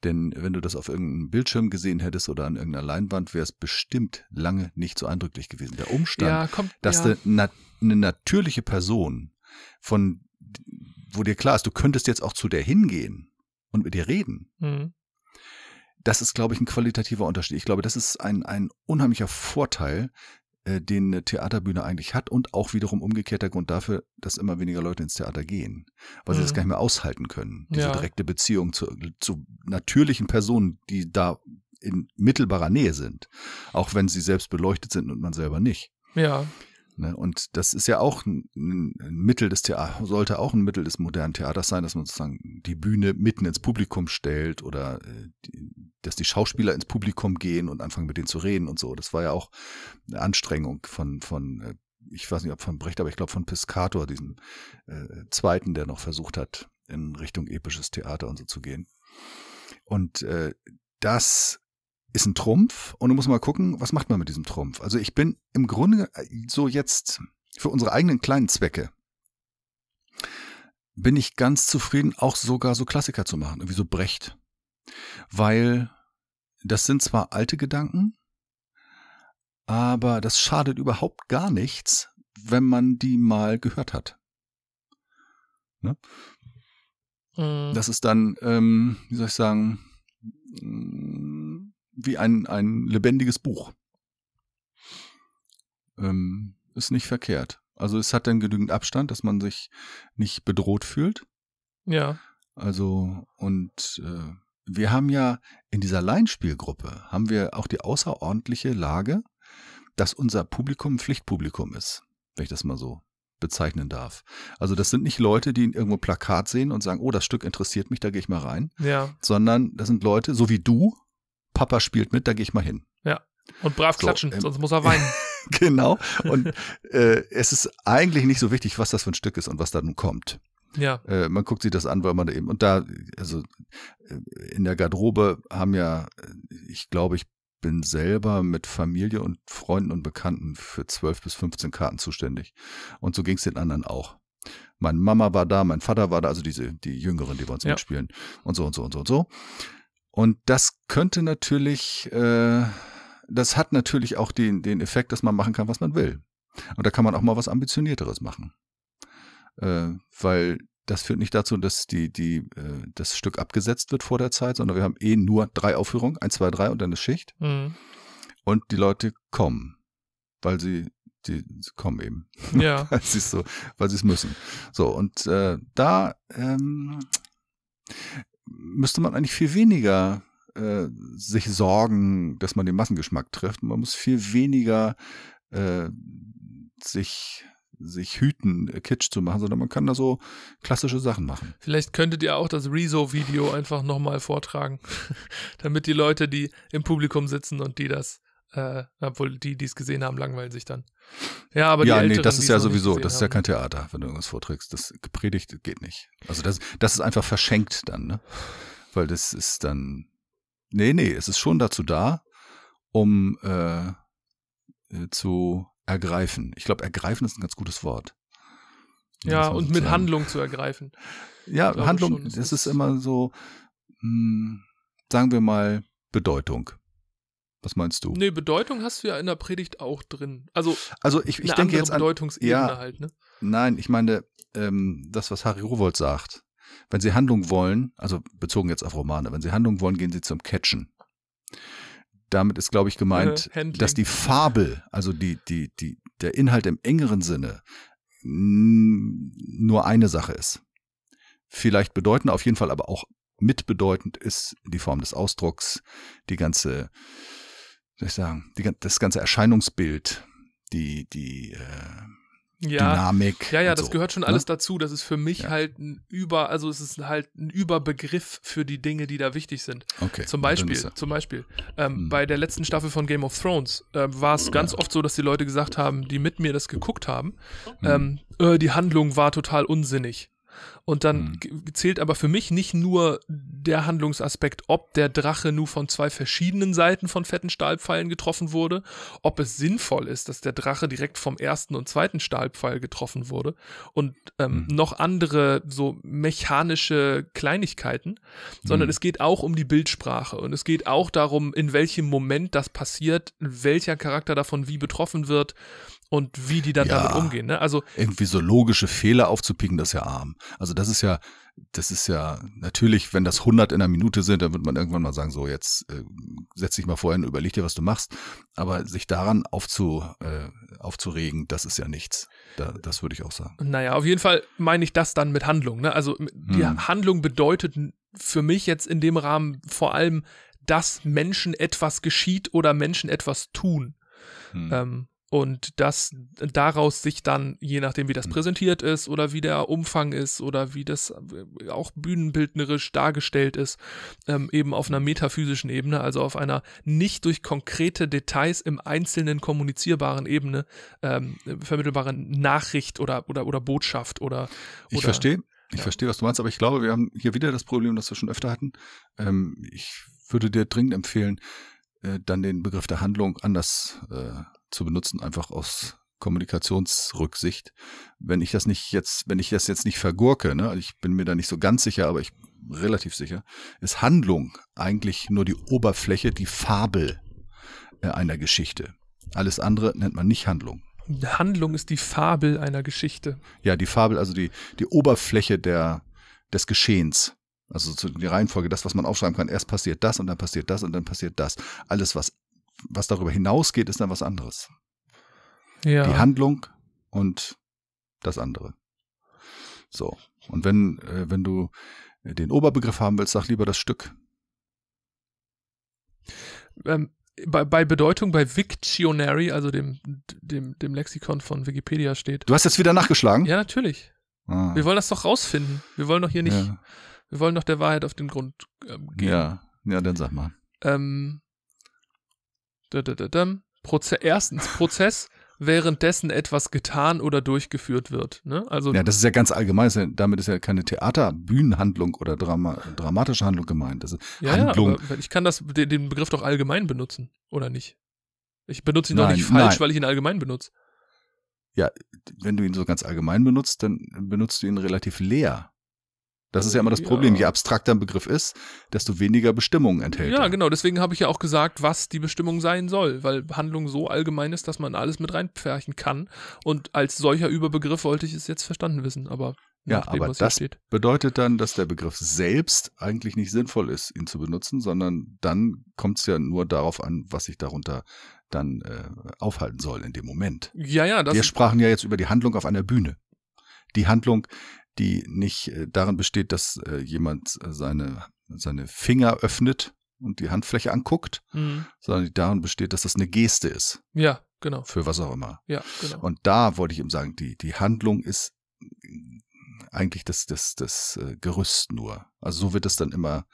Speaker 1: Denn wenn du das auf irgendeinem Bildschirm gesehen hättest oder an irgendeiner Leinwand, wäre es bestimmt lange nicht so eindrücklich gewesen. Der Umstand, ja, kommt, dass ja. eine, eine natürliche Person, von wo dir klar ist, du könntest jetzt auch zu der hingehen und mit ihr reden. Mhm das ist, glaube ich, ein qualitativer Unterschied. Ich glaube, das ist ein, ein unheimlicher Vorteil, äh, den eine Theaterbühne eigentlich hat und auch wiederum umgekehrter Grund dafür, dass immer weniger Leute ins Theater gehen, weil mhm. sie das mhm. gar nicht mehr aushalten können. Diese ja. direkte Beziehung zu, zu natürlichen Personen, die da in mittelbarer Nähe sind, auch wenn sie selbst beleuchtet sind und man selber nicht. Ja, Ne? Und das ist ja auch ein, Mittel des Theaters, sollte auch ein Mittel des modernen Theaters sein, dass man sozusagen die Bühne mitten ins Publikum stellt oder äh, dass die Schauspieler ins Publikum gehen und anfangen mit denen zu reden und so. Das war ja auch eine Anstrengung von, von äh, ich weiß nicht, ob von Brecht, aber ich glaube von Piscator, diesem äh, zweiten, der noch versucht hat, in Richtung episches Theater und so zu gehen. Und äh, das ist ein Trumpf und du musst mal gucken, was macht man mit diesem Trumpf. Also ich bin im Grunde äh, so jetzt für unsere eigenen kleinen Zwecke bin ich ganz zufrieden, auch sogar so Klassiker zu machen, irgendwie so Brecht. Weil das sind zwar alte Gedanken, aber das schadet überhaupt gar nichts, wenn man die mal gehört hat.
Speaker 2: Ne? Mhm. Das
Speaker 1: ist dann, ähm, wie soll ich sagen, wie ein, ein lebendiges Buch. Ähm, ist nicht verkehrt. Also es hat dann genügend Abstand, dass man sich nicht bedroht fühlt. Ja. Also, und äh, wir haben ja in dieser Laienspielgruppe haben wir auch die außerordentliche Lage, dass unser Publikum Pflichtpublikum ist, wenn ich das mal so bezeichnen darf. Also das sind nicht Leute, die irgendwo Plakat sehen und sagen, oh, das Stück interessiert mich, da gehe ich mal rein. Ja. Sondern das sind Leute, so wie du, Papa spielt mit, da gehe ich mal hin. Ja. Und brav so, klatschen, ähm, sonst muss er weinen. genau. Und äh, es ist eigentlich nicht so wichtig, was das für ein Stück ist und was da nun kommt. Ja. Äh, man guckt sich das an, weil man da eben, und da, also äh, in der Garderobe haben ja, äh, ich glaube, ich bin selber mit Familie und Freunden und Bekannten für 12 bis 15 Karten zuständig. Und so ging es den anderen auch. Meine Mama war da, mein Vater war da, also diese, die Jüngeren, die bei uns ja. mitspielen und so und so und so und so. Und das könnte natürlich, äh, das hat natürlich auch den, den Effekt, dass man machen kann, was man will. Und da kann man auch mal was Ambitionierteres machen. Äh, weil das führt nicht dazu, dass die, die, äh, das Stück abgesetzt wird vor der Zeit, sondern wir haben eh nur drei Aufführungen, eins, zwei, drei und dann eine Schicht. Mhm. Und die Leute kommen, weil sie, die, sie kommen eben. Ja. weil sie es so, weil sie es müssen. So, und äh, da, ähm, müsste man eigentlich viel weniger äh, sich sorgen, dass man den Massengeschmack trifft. Man muss viel weniger äh, sich sich hüten, äh, Kitsch zu machen, sondern man kann da so klassische Sachen machen.
Speaker 2: Vielleicht könntet ihr auch das Rezo-Video einfach nochmal vortragen, damit die Leute, die im Publikum sitzen und die das äh, obwohl die, die es gesehen haben, langweilen sich dann. Ja, aber ja, die Älteren, nee, das ist ja sowieso, das ist ja
Speaker 1: kein Theater, wenn du irgendwas vorträgst. Das gepredigt geht nicht. Also das, das ist einfach verschenkt dann, ne? Weil das ist dann, nee, nee, es ist schon dazu da, um äh, äh zu ergreifen. Ich glaube, ergreifen ist ein ganz gutes Wort. Ja, und mit sagen.
Speaker 2: Handlung zu ergreifen. Ja, Handlung, schon, das ist, ist immer
Speaker 1: so, mh, hm, sagen wir mal, Bedeutung. Was meinst du?
Speaker 2: Nee, Bedeutung hast du ja in der Predigt auch drin. Also, also ich, ich denke jetzt an Bedeutungsebene ja, halt, ne?
Speaker 1: Nein, ich meine, ähm, das, was Harry Rowold sagt. Wenn sie Handlung wollen, also bezogen jetzt auf Romane, wenn sie Handlung wollen, gehen sie zum Catchen. Damit ist, glaube ich, gemeint, dass die Fabel, also die, die, die, der Inhalt im engeren Sinne, mm, nur eine Sache ist. Vielleicht bedeutend, auf jeden Fall aber auch mitbedeutend ist die Form des Ausdrucks, die ganze soll ich sagen, die, das ganze Erscheinungsbild, die, die äh, ja. Dynamik. Ja, ja, das so, gehört schon ne? alles
Speaker 2: dazu. Das ist für mich ja. halt ein Über, also es ist halt ein Überbegriff für die Dinge, die da wichtig sind. Okay. Zum Beispiel, ja. zum Beispiel, ähm, mhm. bei der letzten Staffel von Game of Thrones äh, war es ganz oft so, dass die Leute gesagt haben, die mit mir das geguckt haben, mhm. ähm, äh, die Handlung war total unsinnig. Und dann mhm. zählt aber für mich nicht nur der Handlungsaspekt, ob der Drache nur von zwei verschiedenen Seiten von fetten Stahlpfeilen getroffen wurde, ob es sinnvoll ist, dass der Drache direkt vom ersten und zweiten Stahlpfeil getroffen wurde und ähm, mhm. noch andere so mechanische Kleinigkeiten, sondern mhm. es geht auch um die Bildsprache und es geht auch darum, in welchem Moment das passiert, welcher Charakter davon wie betroffen wird und wie die dann ja, damit umgehen. Ne? Also
Speaker 1: irgendwie so logische Fehler aufzupicken, das ist ja arm. Also das ist ja, das ist ja natürlich, wenn das 100 in einer Minute sind, dann wird man irgendwann mal sagen, so jetzt äh, setz dich mal vorhin und überleg dir, was du machst. Aber sich daran aufzu, äh, aufzuregen, das ist ja nichts. Da, das würde ich auch sagen.
Speaker 2: Naja, auf jeden Fall meine ich das dann mit Handlung. Ne? Also die hm. Handlung bedeutet für mich jetzt in dem Rahmen vor allem, dass Menschen etwas geschieht oder Menschen etwas tun. Hm. Ähm, und dass daraus sich dann, je nachdem wie das hm. präsentiert ist oder wie der Umfang ist oder wie das äh, auch bühnenbildnerisch dargestellt ist, ähm, eben auf einer metaphysischen Ebene, also auf einer nicht durch konkrete Details im Einzelnen kommunizierbaren Ebene ähm, vermittelbaren Nachricht oder, oder, oder Botschaft oder. oder ich verstehe, ich ja.
Speaker 1: verstehe, was du meinst, aber ich glaube, wir haben hier wieder das Problem, das wir schon öfter hatten. Ähm, ich würde dir dringend empfehlen, äh, dann den Begriff der Handlung anders äh, zu benutzen, einfach aus Kommunikationsrücksicht. Wenn ich das nicht jetzt, wenn ich das jetzt nicht vergurke, ne, also ich bin mir da nicht so ganz sicher, aber ich relativ sicher, ist Handlung eigentlich nur die Oberfläche, die Fabel äh, einer Geschichte. Alles andere nennt man nicht Handlung.
Speaker 2: Handlung ist die Fabel einer
Speaker 1: Geschichte. Ja, die Fabel, also die, die Oberfläche der, des Geschehens. Also die Reihenfolge, das, was man aufschreiben kann, erst passiert das und dann passiert das und dann passiert das. Alles, was was darüber hinausgeht, ist dann was anderes. Ja. Die Handlung und das andere. So. Und wenn, äh, wenn du den Oberbegriff haben willst, sag lieber das Stück. Ähm, bei, bei,
Speaker 2: Bedeutung bei Victionary, also dem, dem, dem Lexikon von Wikipedia steht. Du hast jetzt
Speaker 1: wieder nachgeschlagen? Ja, natürlich. Ah.
Speaker 2: Wir wollen das doch rausfinden. Wir wollen doch hier nicht, ja. wir wollen doch der Wahrheit auf den Grund ähm,
Speaker 1: gehen. Ja, ja, dann sag mal.
Speaker 2: Ähm, Proze erstens Prozess, währenddessen etwas getan oder durchgeführt wird. Ne? Also ja, das ist
Speaker 1: ja ganz allgemein. damit ist ja keine Theaterbühnenhandlung oder Drama, dramatische Handlung gemeint. Das ja, Handlung.
Speaker 2: Ja, ich kann das, den, den, Begriff doch allgemein benutzen, oder nicht? Ich benutze ihn nein, doch nicht falsch, nein. weil ich ihn allgemein benutze.
Speaker 1: Ja, wenn du ihn so ganz allgemein benutzt, dann benutzt du ihn relativ leer. Das ist ja immer das ja. Problem. Je abstrakter ein Begriff ist, desto weniger Bestimmungen enthält.
Speaker 2: Ja, er. genau. Deswegen habe ich ja auch gesagt, was die Bestimmung sein soll, weil Handlung so allgemein ist, dass man alles mit reinpferchen kann. Und als solcher Überbegriff wollte ich es jetzt verstanden wissen, aber. Ja, nachdem, aber das
Speaker 1: bedeutet dann, dass der Begriff selbst eigentlich nicht sinnvoll ist, ihn zu benutzen, sondern dann kommt es ja nur darauf an, was sich darunter dann äh, aufhalten soll in dem Moment. Ja, ja. Das Wir sprachen ja jetzt über die Handlung auf einer Bühne. Die Handlung, die nicht äh, darin besteht, dass äh, jemand äh, seine, seine Finger öffnet und die Handfläche anguckt, mhm. sondern die darin besteht, dass das eine Geste ist. Ja, genau. Für was auch immer. Ja, genau. Und da wollte ich eben sagen, die, die Handlung ist eigentlich das, das, das Gerüst nur. Also so wird es dann immer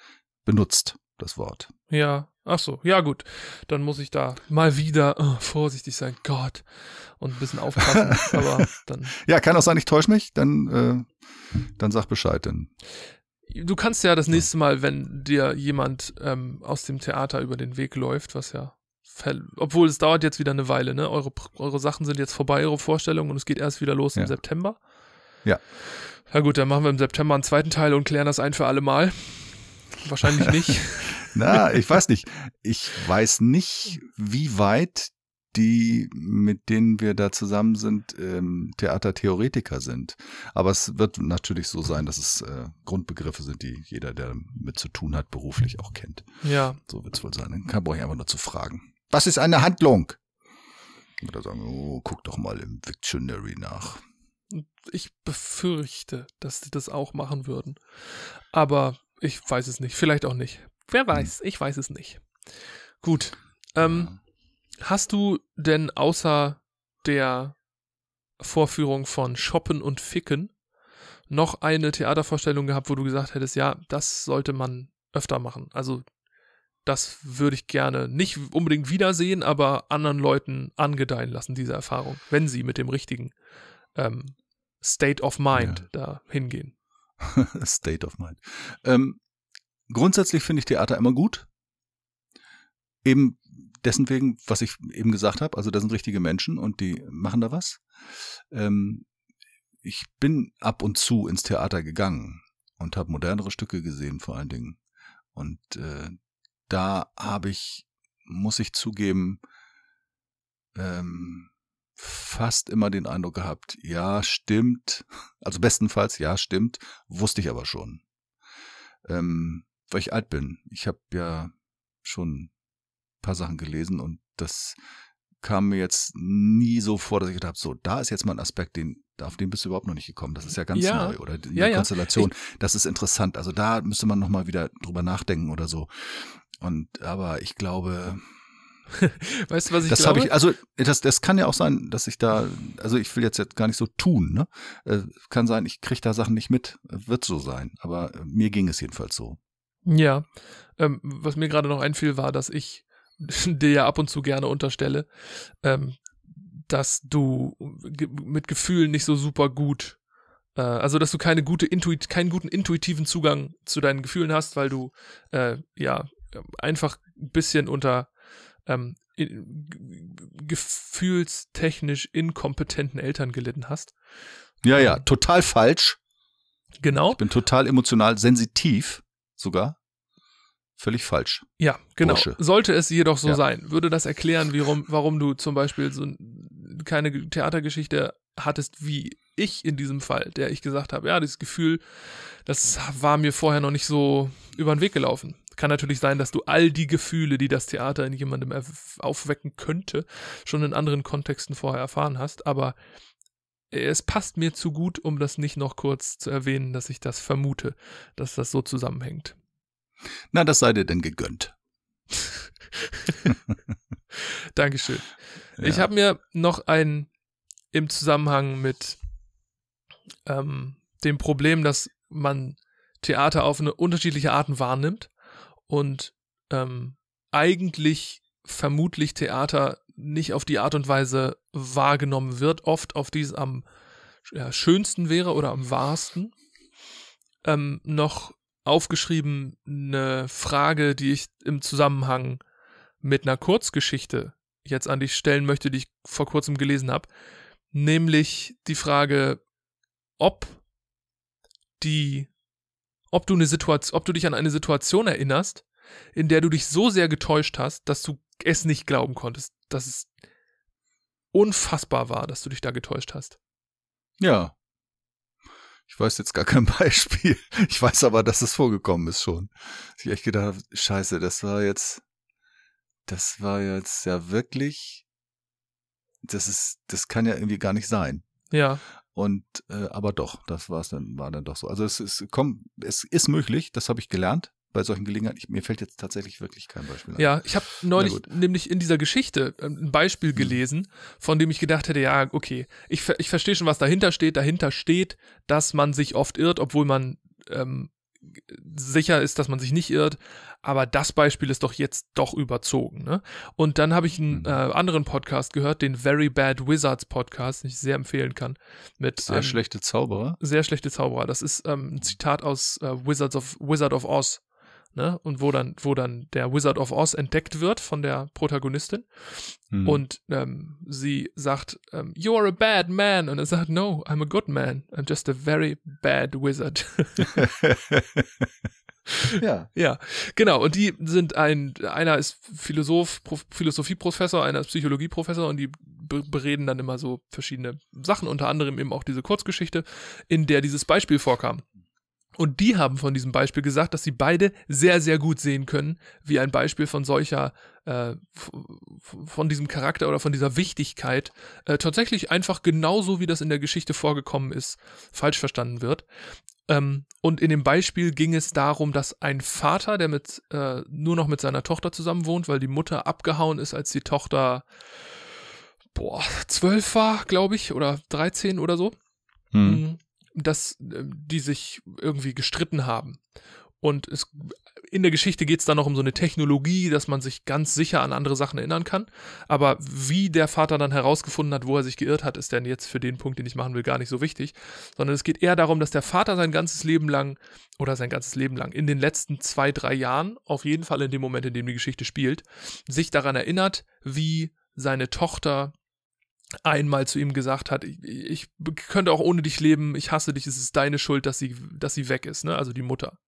Speaker 1: benutzt das Wort.
Speaker 2: Ja, ach so, ja gut. Dann muss ich da mal wieder oh, vorsichtig sein, Gott, und ein bisschen aufpassen. aber dann.
Speaker 1: Ja, kann auch sein, ich täusche mich, dann, äh, dann sag Bescheid. Dann.
Speaker 2: Du kannst ja das nächste Mal, wenn dir jemand ähm, aus dem Theater über den Weg läuft, was ja obwohl es dauert jetzt wieder eine Weile, ne? Eure, eure Sachen sind jetzt vorbei, eure Vorstellungen, und es geht erst wieder los ja. im September. Ja. Na gut, dann machen wir im September einen zweiten Teil und klären das ein für alle Mal. Wahrscheinlich nicht. Na, ich weiß
Speaker 1: nicht. Ich weiß nicht, wie weit die, mit denen wir da zusammen sind, ähm, Theatertheoretiker sind. Aber es wird natürlich so sein, dass es äh, Grundbegriffe sind, die jeder, der mit zu tun hat, beruflich auch kennt. Ja. So wird es wohl sein. Dann kann brauche ich einfach nur zu fragen. Was ist eine Handlung? Oder sagen, oh, guck doch mal im Victionary nach.
Speaker 2: Ich befürchte, dass sie das auch machen würden. Aber ich weiß es nicht. Vielleicht auch nicht. Wer hm. weiß? Hm. Ich weiß es nicht. Gut. Ähm, ja. Hast du denn außer der Vorführung von Shoppen und Ficken noch eine Theatervorstellung gehabt, wo du gesagt hättest, ja, das sollte man öfter machen. Also das würde ich gerne nicht unbedingt wiedersehen, aber anderen Leuten angedeihen lassen, diese Erfahrung, wenn sie mit dem richtigen ähm, State of Mind ja. da hingehen.
Speaker 1: State of Mind. Ähm, grundsätzlich finde ich Theater immer gut. Eben deswegen, was ich eben gesagt habe, also da sind richtige Menschen und die machen da was. Ähm, ich bin ab und zu ins Theater gegangen und habe modernere Stücke gesehen vor allen Dingen. Und äh, da habe ich, muss ich zugeben, ähm, fast immer den Eindruck gehabt, ja, stimmt. Also bestenfalls, ja, stimmt. Wusste ich aber schon. Ähm, weil ich alt bin. Ich habe ja schon ein paar Sachen gelesen und das kam mir jetzt nie so vor, dass ich gedacht habe, so, da ist jetzt mal ein Aspekt, den, auf den bist du überhaupt noch nicht gekommen. Das ist ja ganz ja. neu oder die ja, Konstellation. Ja. Ich, das ist interessant. Also da müsste man nochmal wieder drüber nachdenken oder so. Und, aber ich glaube, weißt du, was ich das glaube? Ich, also das, das kann ja auch sein, dass ich da, also ich will jetzt, jetzt gar nicht so tun, ne? Äh, kann sein, ich kriege da Sachen nicht mit, wird so sein, aber äh, mir ging es jedenfalls so.
Speaker 2: Ja, ähm, was mir gerade noch einfiel, war, dass ich dir ja ab und zu gerne unterstelle, ähm, dass du ge mit Gefühlen nicht so super gut, äh, also dass du keine gute Intuit keinen guten intuitiven Zugang zu deinen Gefühlen hast, weil du äh, ja einfach ein bisschen unter ähm, gefühlstechnisch inkompetenten Eltern gelitten hast.
Speaker 1: Ja, ja, ähm, total falsch. Genau. Ich bin total emotional sensitiv sogar. Völlig falsch. Ja, genau. Bursche. Sollte
Speaker 2: es jedoch so ja. sein, würde das erklären, warum, warum du zum Beispiel so keine Theatergeschichte hattest wie ich in diesem Fall, der ich gesagt habe, ja, dieses Gefühl, das war mir vorher noch nicht so über den Weg gelaufen kann natürlich sein, dass du all die Gefühle, die das Theater in jemandem aufwecken könnte, schon in anderen Kontexten vorher erfahren hast, aber äh, es passt mir zu gut, um das nicht noch kurz zu erwähnen, dass ich das vermute, dass das so zusammenhängt.
Speaker 1: Na, das sei dir denn gegönnt.
Speaker 2: Dankeschön. Ja. Ich habe mir noch ein im Zusammenhang mit ähm, dem Problem, dass man Theater auf eine unterschiedliche Arten wahrnimmt, und ähm, eigentlich vermutlich Theater nicht auf die Art und Weise wahrgenommen wird, oft auf die es am ja, schönsten wäre oder am wahrsten. Ähm, noch aufgeschrieben eine Frage, die ich im Zusammenhang mit einer Kurzgeschichte jetzt an dich stellen möchte, die ich vor kurzem gelesen habe, nämlich die Frage, ob die ob du, eine Situation, ob du dich an eine Situation erinnerst, in der du dich so sehr getäuscht hast, dass du es nicht glauben konntest, dass es unfassbar war, dass du dich da getäuscht hast.
Speaker 1: Ja. Ich weiß jetzt gar kein Beispiel. Ich weiß aber, dass es vorgekommen ist schon. Dass ich echt gedacht habe, scheiße, das war jetzt, das war jetzt ja wirklich, das ist, das kann ja irgendwie gar nicht sein. Ja. Und äh, aber doch, das war es dann, war dann doch so. Also es ist, komm, es ist möglich, das habe ich gelernt bei solchen Gelegenheiten. Ich, mir fällt jetzt tatsächlich wirklich kein Beispiel ein. Ja, ich habe neulich
Speaker 2: nämlich in dieser Geschichte ähm, ein Beispiel hm. gelesen, von dem ich gedacht hätte, ja, okay, ich, ich verstehe schon, was dahinter steht. Dahinter steht, dass man sich oft irrt, obwohl man ähm, sicher ist, dass man sich nicht irrt. Aber das Beispiel ist doch jetzt doch überzogen. Ne? Und dann habe ich einen mhm. äh, anderen Podcast gehört, den Very Bad Wizards Podcast, den ich sehr empfehlen kann. Mit, sehr ähm, schlechte Zauberer. Sehr schlechte Zauberer. Das ist ähm, ein Zitat aus äh, Wizards of, Wizard of Oz. Ne? Und wo dann, wo dann der Wizard of Oz entdeckt wird von der Protagonistin. Mhm. Und ähm, sie sagt, ähm, You are a bad man. Und er sagt, No, I'm a good man. I'm just a very bad wizard. ja. Ja, genau. Und die sind ein, einer ist Philosoph, Pro, Philosophieprofessor, einer ist Psychologieprofessor und die bereden dann immer so verschiedene Sachen, unter anderem eben auch diese Kurzgeschichte, in der dieses Beispiel vorkam. Und die haben von diesem Beispiel gesagt, dass sie beide sehr, sehr gut sehen können, wie ein Beispiel von solcher, äh, von diesem Charakter oder von dieser Wichtigkeit äh, tatsächlich einfach genauso, wie das in der Geschichte vorgekommen ist, falsch verstanden wird. Ähm, und in dem Beispiel ging es darum, dass ein Vater, der mit, äh, nur noch mit seiner Tochter zusammen wohnt, weil die Mutter abgehauen ist, als die Tochter, boah, zwölf war, glaube ich, oder 13 oder so. Hm. Mhm dass äh, die sich irgendwie gestritten haben. Und es, in der Geschichte geht es dann noch um so eine Technologie, dass man sich ganz sicher an andere Sachen erinnern kann. Aber wie der Vater dann herausgefunden hat, wo er sich geirrt hat, ist denn jetzt für den Punkt, den ich machen will, gar nicht so wichtig. Sondern es geht eher darum, dass der Vater sein ganzes Leben lang oder sein ganzes Leben lang in den letzten zwei, drei Jahren, auf jeden Fall in dem Moment, in dem die Geschichte spielt, sich daran erinnert, wie seine Tochter einmal zu ihm gesagt hat, ich, ich, könnte auch ohne dich leben, ich hasse dich, es ist deine Schuld, dass sie, dass sie weg ist, ne? Also die Mutter.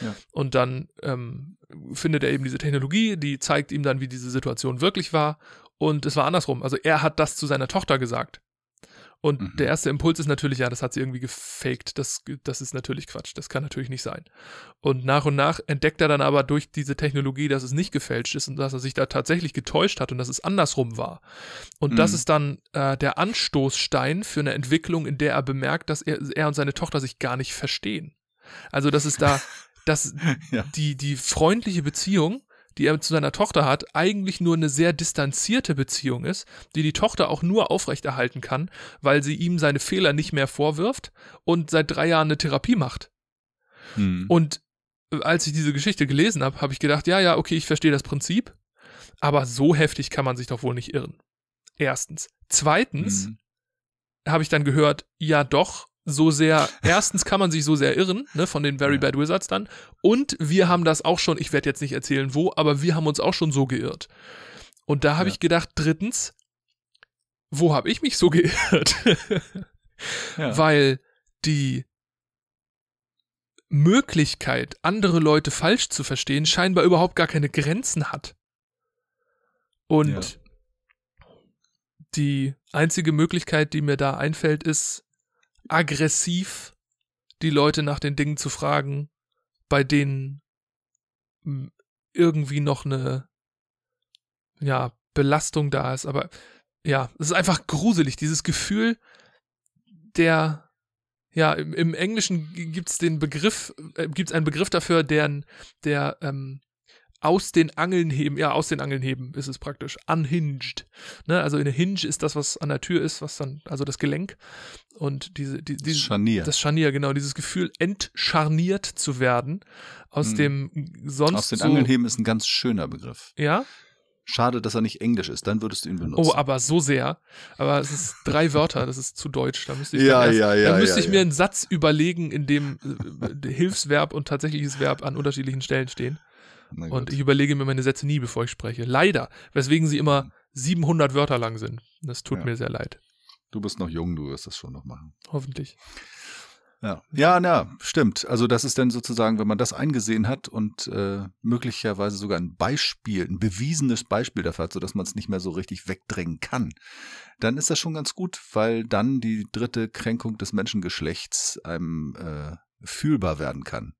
Speaker 2: Ja. Und dann ähm, findet er eben diese Technologie, die zeigt ihm dann, wie diese Situation wirklich war. Und es war andersrum. Also er hat das zu seiner Tochter gesagt. Und mhm. der erste Impuls ist natürlich, ja, das hat sie irgendwie gefaked. Das, das ist natürlich Quatsch. Das kann natürlich nicht sein. Und nach und nach entdeckt er dann aber durch diese Technologie, dass es nicht gefälscht ist und dass er sich da tatsächlich getäuscht hat und dass es andersrum war. Und mhm. das ist dann äh, der Anstoßstein für eine Entwicklung, in der er bemerkt, dass er, er und seine Tochter sich gar nicht verstehen. Also, dass es da, dass ja. die, die freundliche Beziehung die er zu seiner Tochter hat, eigentlich nur eine sehr distanzierte Beziehung ist, die die Tochter auch nur aufrechterhalten kann, weil sie ihm seine Fehler nicht mehr vorwirft und seit drei Jahren eine Therapie macht. Hm. Und äh, als ich diese Geschichte gelesen habe, habe ich gedacht, ja, ja, okay, ich verstehe das Prinzip, aber so heftig kann man sich doch wohl nicht irren. Erstens. Zweitens hm. habe ich dann gehört, ja doch, so sehr, erstens kann man sich so sehr irren, ne, von den Very ja. Bad Wizards dann. Und wir haben das auch schon, ich werde jetzt nicht erzählen wo, aber wir haben uns auch schon so geirrt. Und da habe ja. ich gedacht, drittens, wo habe ich mich so geirrt? ja. Weil die Möglichkeit, andere Leute falsch zu verstehen, scheinbar überhaupt gar keine Grenzen hat. Und die einzige Möglichkeit, die mir da einfällt, ist, aggressiv die Leute nach den Dingen zu fragen, bei denen irgendwie noch eine ja, Belastung da ist. Aber ja, es ist einfach gruselig, dieses Gefühl der ja, im, im Englischen gibt es den Begriff, äh, gibt es einen Begriff dafür, der, der ähm, aus den Angeln heben, ja, aus den Angeln heben ist es praktisch, unhinged. Ne? Also eine Hinge ist das, was an der Tür ist, was dann, also das Gelenk und diese, die, dieses, Scharnier. das Scharnier, genau, dieses Gefühl, entscharniert zu werden aus hm. dem sonst. Aus den so, Angeln
Speaker 1: heben ist ein ganz schöner Begriff. Ja? Schade, dass er nicht Englisch ist, dann würdest du ihn benutzen. Oh,
Speaker 2: aber so sehr. Aber es ist drei Wörter, das ist zu deutsch. Da müsste ich, ja, erst, ja, ja, müsste ich mir einen Satz überlegen, in dem äh, Hilfsverb und tatsächliches Verb an unterschiedlichen Stellen stehen. Und ich überlege mir meine Sätze nie, bevor ich spreche. Leider, weswegen sie immer 700 Wörter lang sind. Das tut ja. mir sehr leid.
Speaker 1: Du bist noch jung, du wirst das schon noch machen. Hoffentlich. Ja. ja, na, stimmt. Also das ist dann sozusagen, wenn man das eingesehen hat und äh, möglicherweise sogar ein Beispiel, ein bewiesenes Beispiel dafür hat, sodass man es nicht mehr so richtig wegdrängen kann, dann ist das schon ganz gut, weil dann die dritte Kränkung des Menschengeschlechts einem äh, fühlbar werden kann.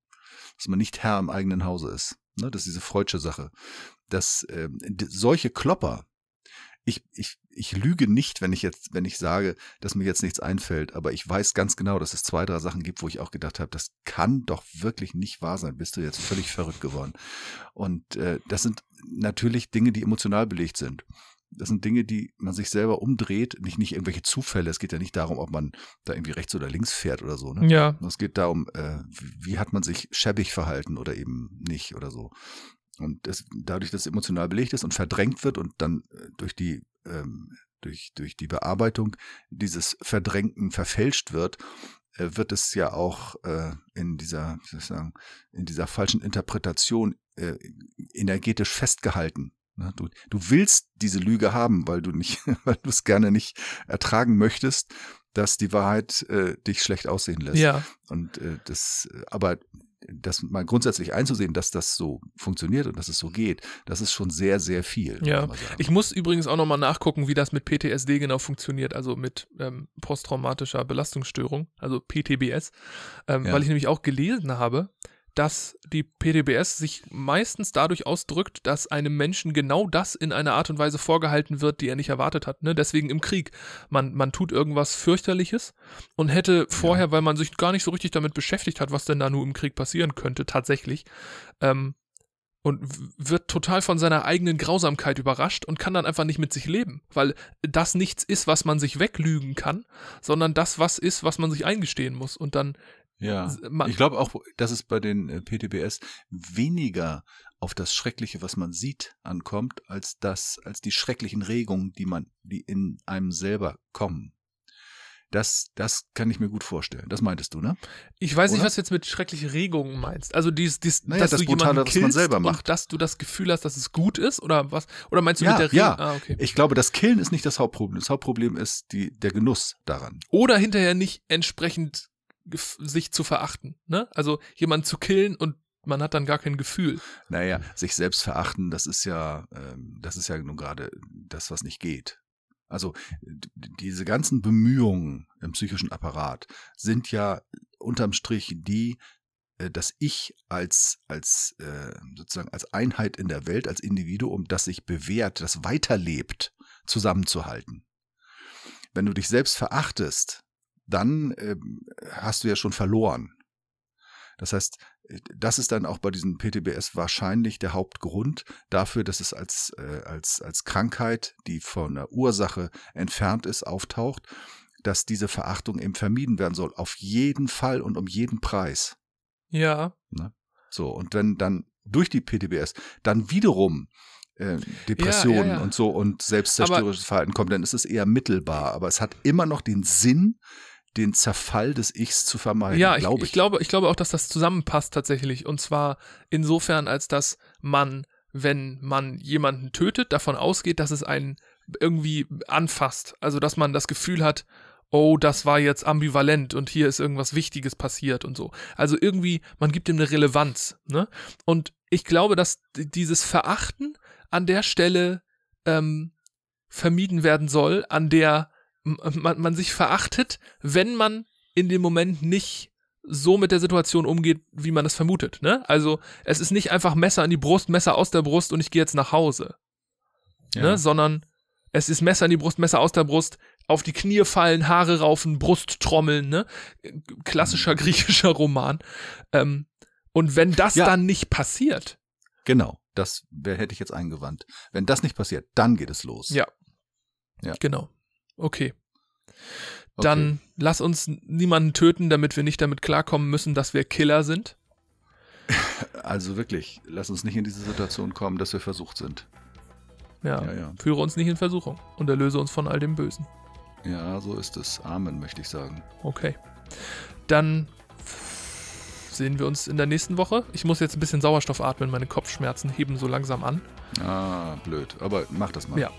Speaker 1: Dass man nicht Herr im eigenen Hause ist. Ne, das ist diese freudsche Sache. Dass äh, solche Klopper, ich, ich, ich lüge nicht, wenn ich jetzt, wenn ich sage, dass mir jetzt nichts einfällt, aber ich weiß ganz genau, dass es zwei, drei Sachen gibt, wo ich auch gedacht habe, das kann doch wirklich nicht wahr sein. Bist du jetzt völlig verrückt geworden? Und äh, das sind natürlich Dinge, die emotional belegt sind das sind Dinge, die man sich selber umdreht, nicht, nicht irgendwelche Zufälle. Es geht ja nicht darum, ob man da irgendwie rechts oder links fährt oder so. Ne? Ja. Es geht darum, äh, wie hat man sich schäbig verhalten oder eben nicht oder so. Und das, dadurch, dass es emotional belegt ist und verdrängt wird und dann äh, durch die, ähm, durch, durch die Bearbeitung dieses Verdrängten verfälscht wird, äh, wird es ja auch äh, in dieser, wie soll ich sagen, in dieser falschen Interpretation äh, energetisch festgehalten. Ne, du, du willst diese Lüge haben, weil du nicht, weil du es gerne nicht ertragen möchtest, dass die Wahrheit äh, dich schlecht aussehen lässt. Ja. Und äh, das, äh, aber das mal grundsätzlich einzusehen, dass das so funktioniert und dass es so geht, das ist schon sehr, sehr viel. Ja,
Speaker 2: ich muss übrigens auch nochmal nachgucken, wie das mit PTSD genau funktioniert, also mit ähm, posttraumatischer Belastungsstörung, also PTBS, ähm, ja. weil ich nämlich auch gelesen habe, dass die PTBS sich meistens dadurch ausdrückt, dass einem Menschen genau das in einer Art und Weise vorgehalten wird, die er nicht erwartet hat. Ne? Deswegen im Krieg. Man, man tut irgendwas fürchterliches und hätte vorher, ja. weil man sich gar nicht so richtig damit beschäftigt hat, was denn da nur im Krieg passieren könnte, tatsächlich, ähm, und wird total von seiner eigenen Grausamkeit überrascht und kann dann einfach nicht mit sich leben, weil das nichts ist, was man sich weglügen kann, sondern das was ist, was man sich
Speaker 1: eingestehen muss. Und dann ja, man, ich glaube auch, dass es bei den äh, PTBS weniger auf das Schreckliche, was man sieht, ankommt, als das, als die schrecklichen Regungen, die man, die in einem selber kommen. Das, das kann ich mir gut vorstellen. Das meintest du, ne? Ich weiß Oder? nicht, was
Speaker 2: du jetzt mit schreckliche Regungen meinst. Also dies, dies, naja, dass das du Brutale, was man selber macht. dass du das Gefühl hast, dass es gut ist? Oder was? Oder meinst du ja, mit der Regung? Ja, ah,
Speaker 1: okay. ich glaube, das Killen ist nicht das Hauptproblem. Das Hauptproblem ist die, der Genuss daran.
Speaker 2: Oder hinterher nicht entsprechend sich zu verachten. Ne? Also jemanden zu killen und man hat dann gar kein
Speaker 1: Gefühl. Naja, sich selbst verachten, das ist ja, ähm, das ist ja nun gerade das, was nicht geht. Also diese ganzen Bemühungen im psychischen Apparat sind ja unterm Strich die, äh, dass ich als, als äh, sozusagen als Einheit in der Welt, als Individuum, das sich bewährt, das weiterlebt, zusammenzuhalten. Wenn du dich selbst verachtest, dann äh, hast du ja schon verloren. Das heißt, äh, das ist dann auch bei diesem PTBS wahrscheinlich der Hauptgrund dafür, dass es als, äh, als, als Krankheit, die von der Ursache entfernt ist, auftaucht, dass diese Verachtung eben vermieden werden soll. Auf jeden Fall und um jeden Preis. Ja. Ne? So, und wenn dann durch die PTBS dann wiederum äh, Depressionen ja, ja, ja. und so und selbstzerstörerisches Verhalten kommt, dann ist es eher mittelbar. Aber es hat immer noch den Sinn, den Zerfall des Ichs zu vermeiden. Ja, glaub ich, ich.
Speaker 2: glaube, ich glaube auch, dass das zusammenpasst tatsächlich. Und zwar insofern, als dass man, wenn man jemanden tötet, davon ausgeht, dass es einen irgendwie anfasst. Also, dass man das Gefühl hat, oh, das war jetzt ambivalent und hier ist irgendwas Wichtiges passiert und so. Also irgendwie, man gibt ihm eine Relevanz. Ne? Und ich glaube, dass dieses Verachten an der Stelle ähm, vermieden werden soll, an der man, man sich verachtet, wenn man in dem Moment nicht so mit der Situation umgeht, wie man das vermutet. Ne? Also es ist nicht einfach Messer an die Brust, Messer aus der Brust und ich gehe jetzt nach Hause. Ne? Ja. Ne? Sondern es ist Messer an die Brust, Messer aus der Brust, auf die Knie fallen, Haare raufen, Brust trommeln. Ne?
Speaker 1: Klassischer mhm. griechischer Roman. Ähm, und wenn das ja. dann nicht passiert. Genau, das hätte ich jetzt eingewandt. Wenn das nicht passiert, dann geht es los. Ja. ja. Genau
Speaker 2: okay. Okay. Dann lass uns niemanden töten, damit wir nicht damit klarkommen müssen, dass wir Killer sind.
Speaker 1: Also wirklich, lass uns nicht in diese Situation kommen, dass wir versucht sind. Ja, ja, ja.
Speaker 2: führe uns nicht in Versuchung und erlöse uns von all dem Bösen.
Speaker 1: Ja, so ist es. Amen, möchte ich sagen. Okay.
Speaker 2: Dann sehen wir uns in der nächsten Woche. Ich muss jetzt ein bisschen Sauerstoff atmen, meine Kopfschmerzen heben so langsam an.
Speaker 1: Ah, blöd. Aber mach das mal. Ja.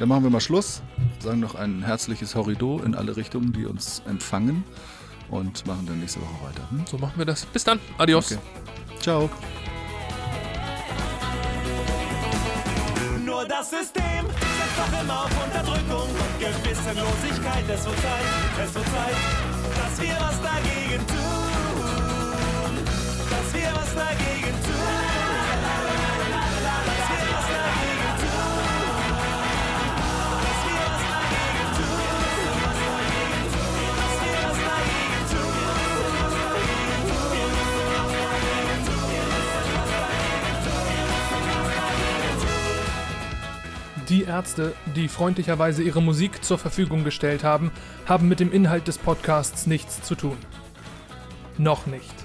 Speaker 1: Dann machen wir mal Schluss, sagen noch ein herzliches Horrido in alle Richtungen, die uns empfangen und machen dann nächste Woche weiter.
Speaker 2: Hm? So machen wir das. Bis dann. Adios. Okay. Ciao.
Speaker 1: Nur das System setzt doch immer auf Unterdrückung und Gewissenlosigkeit. Es wird Zeit, es wird Zeit, dass wir was dagegen tun. Dass wir was dagegen tun.
Speaker 2: Die Ärzte, die freundlicherweise ihre Musik zur Verfügung gestellt haben, haben mit dem Inhalt des Podcasts nichts zu tun. Noch nicht.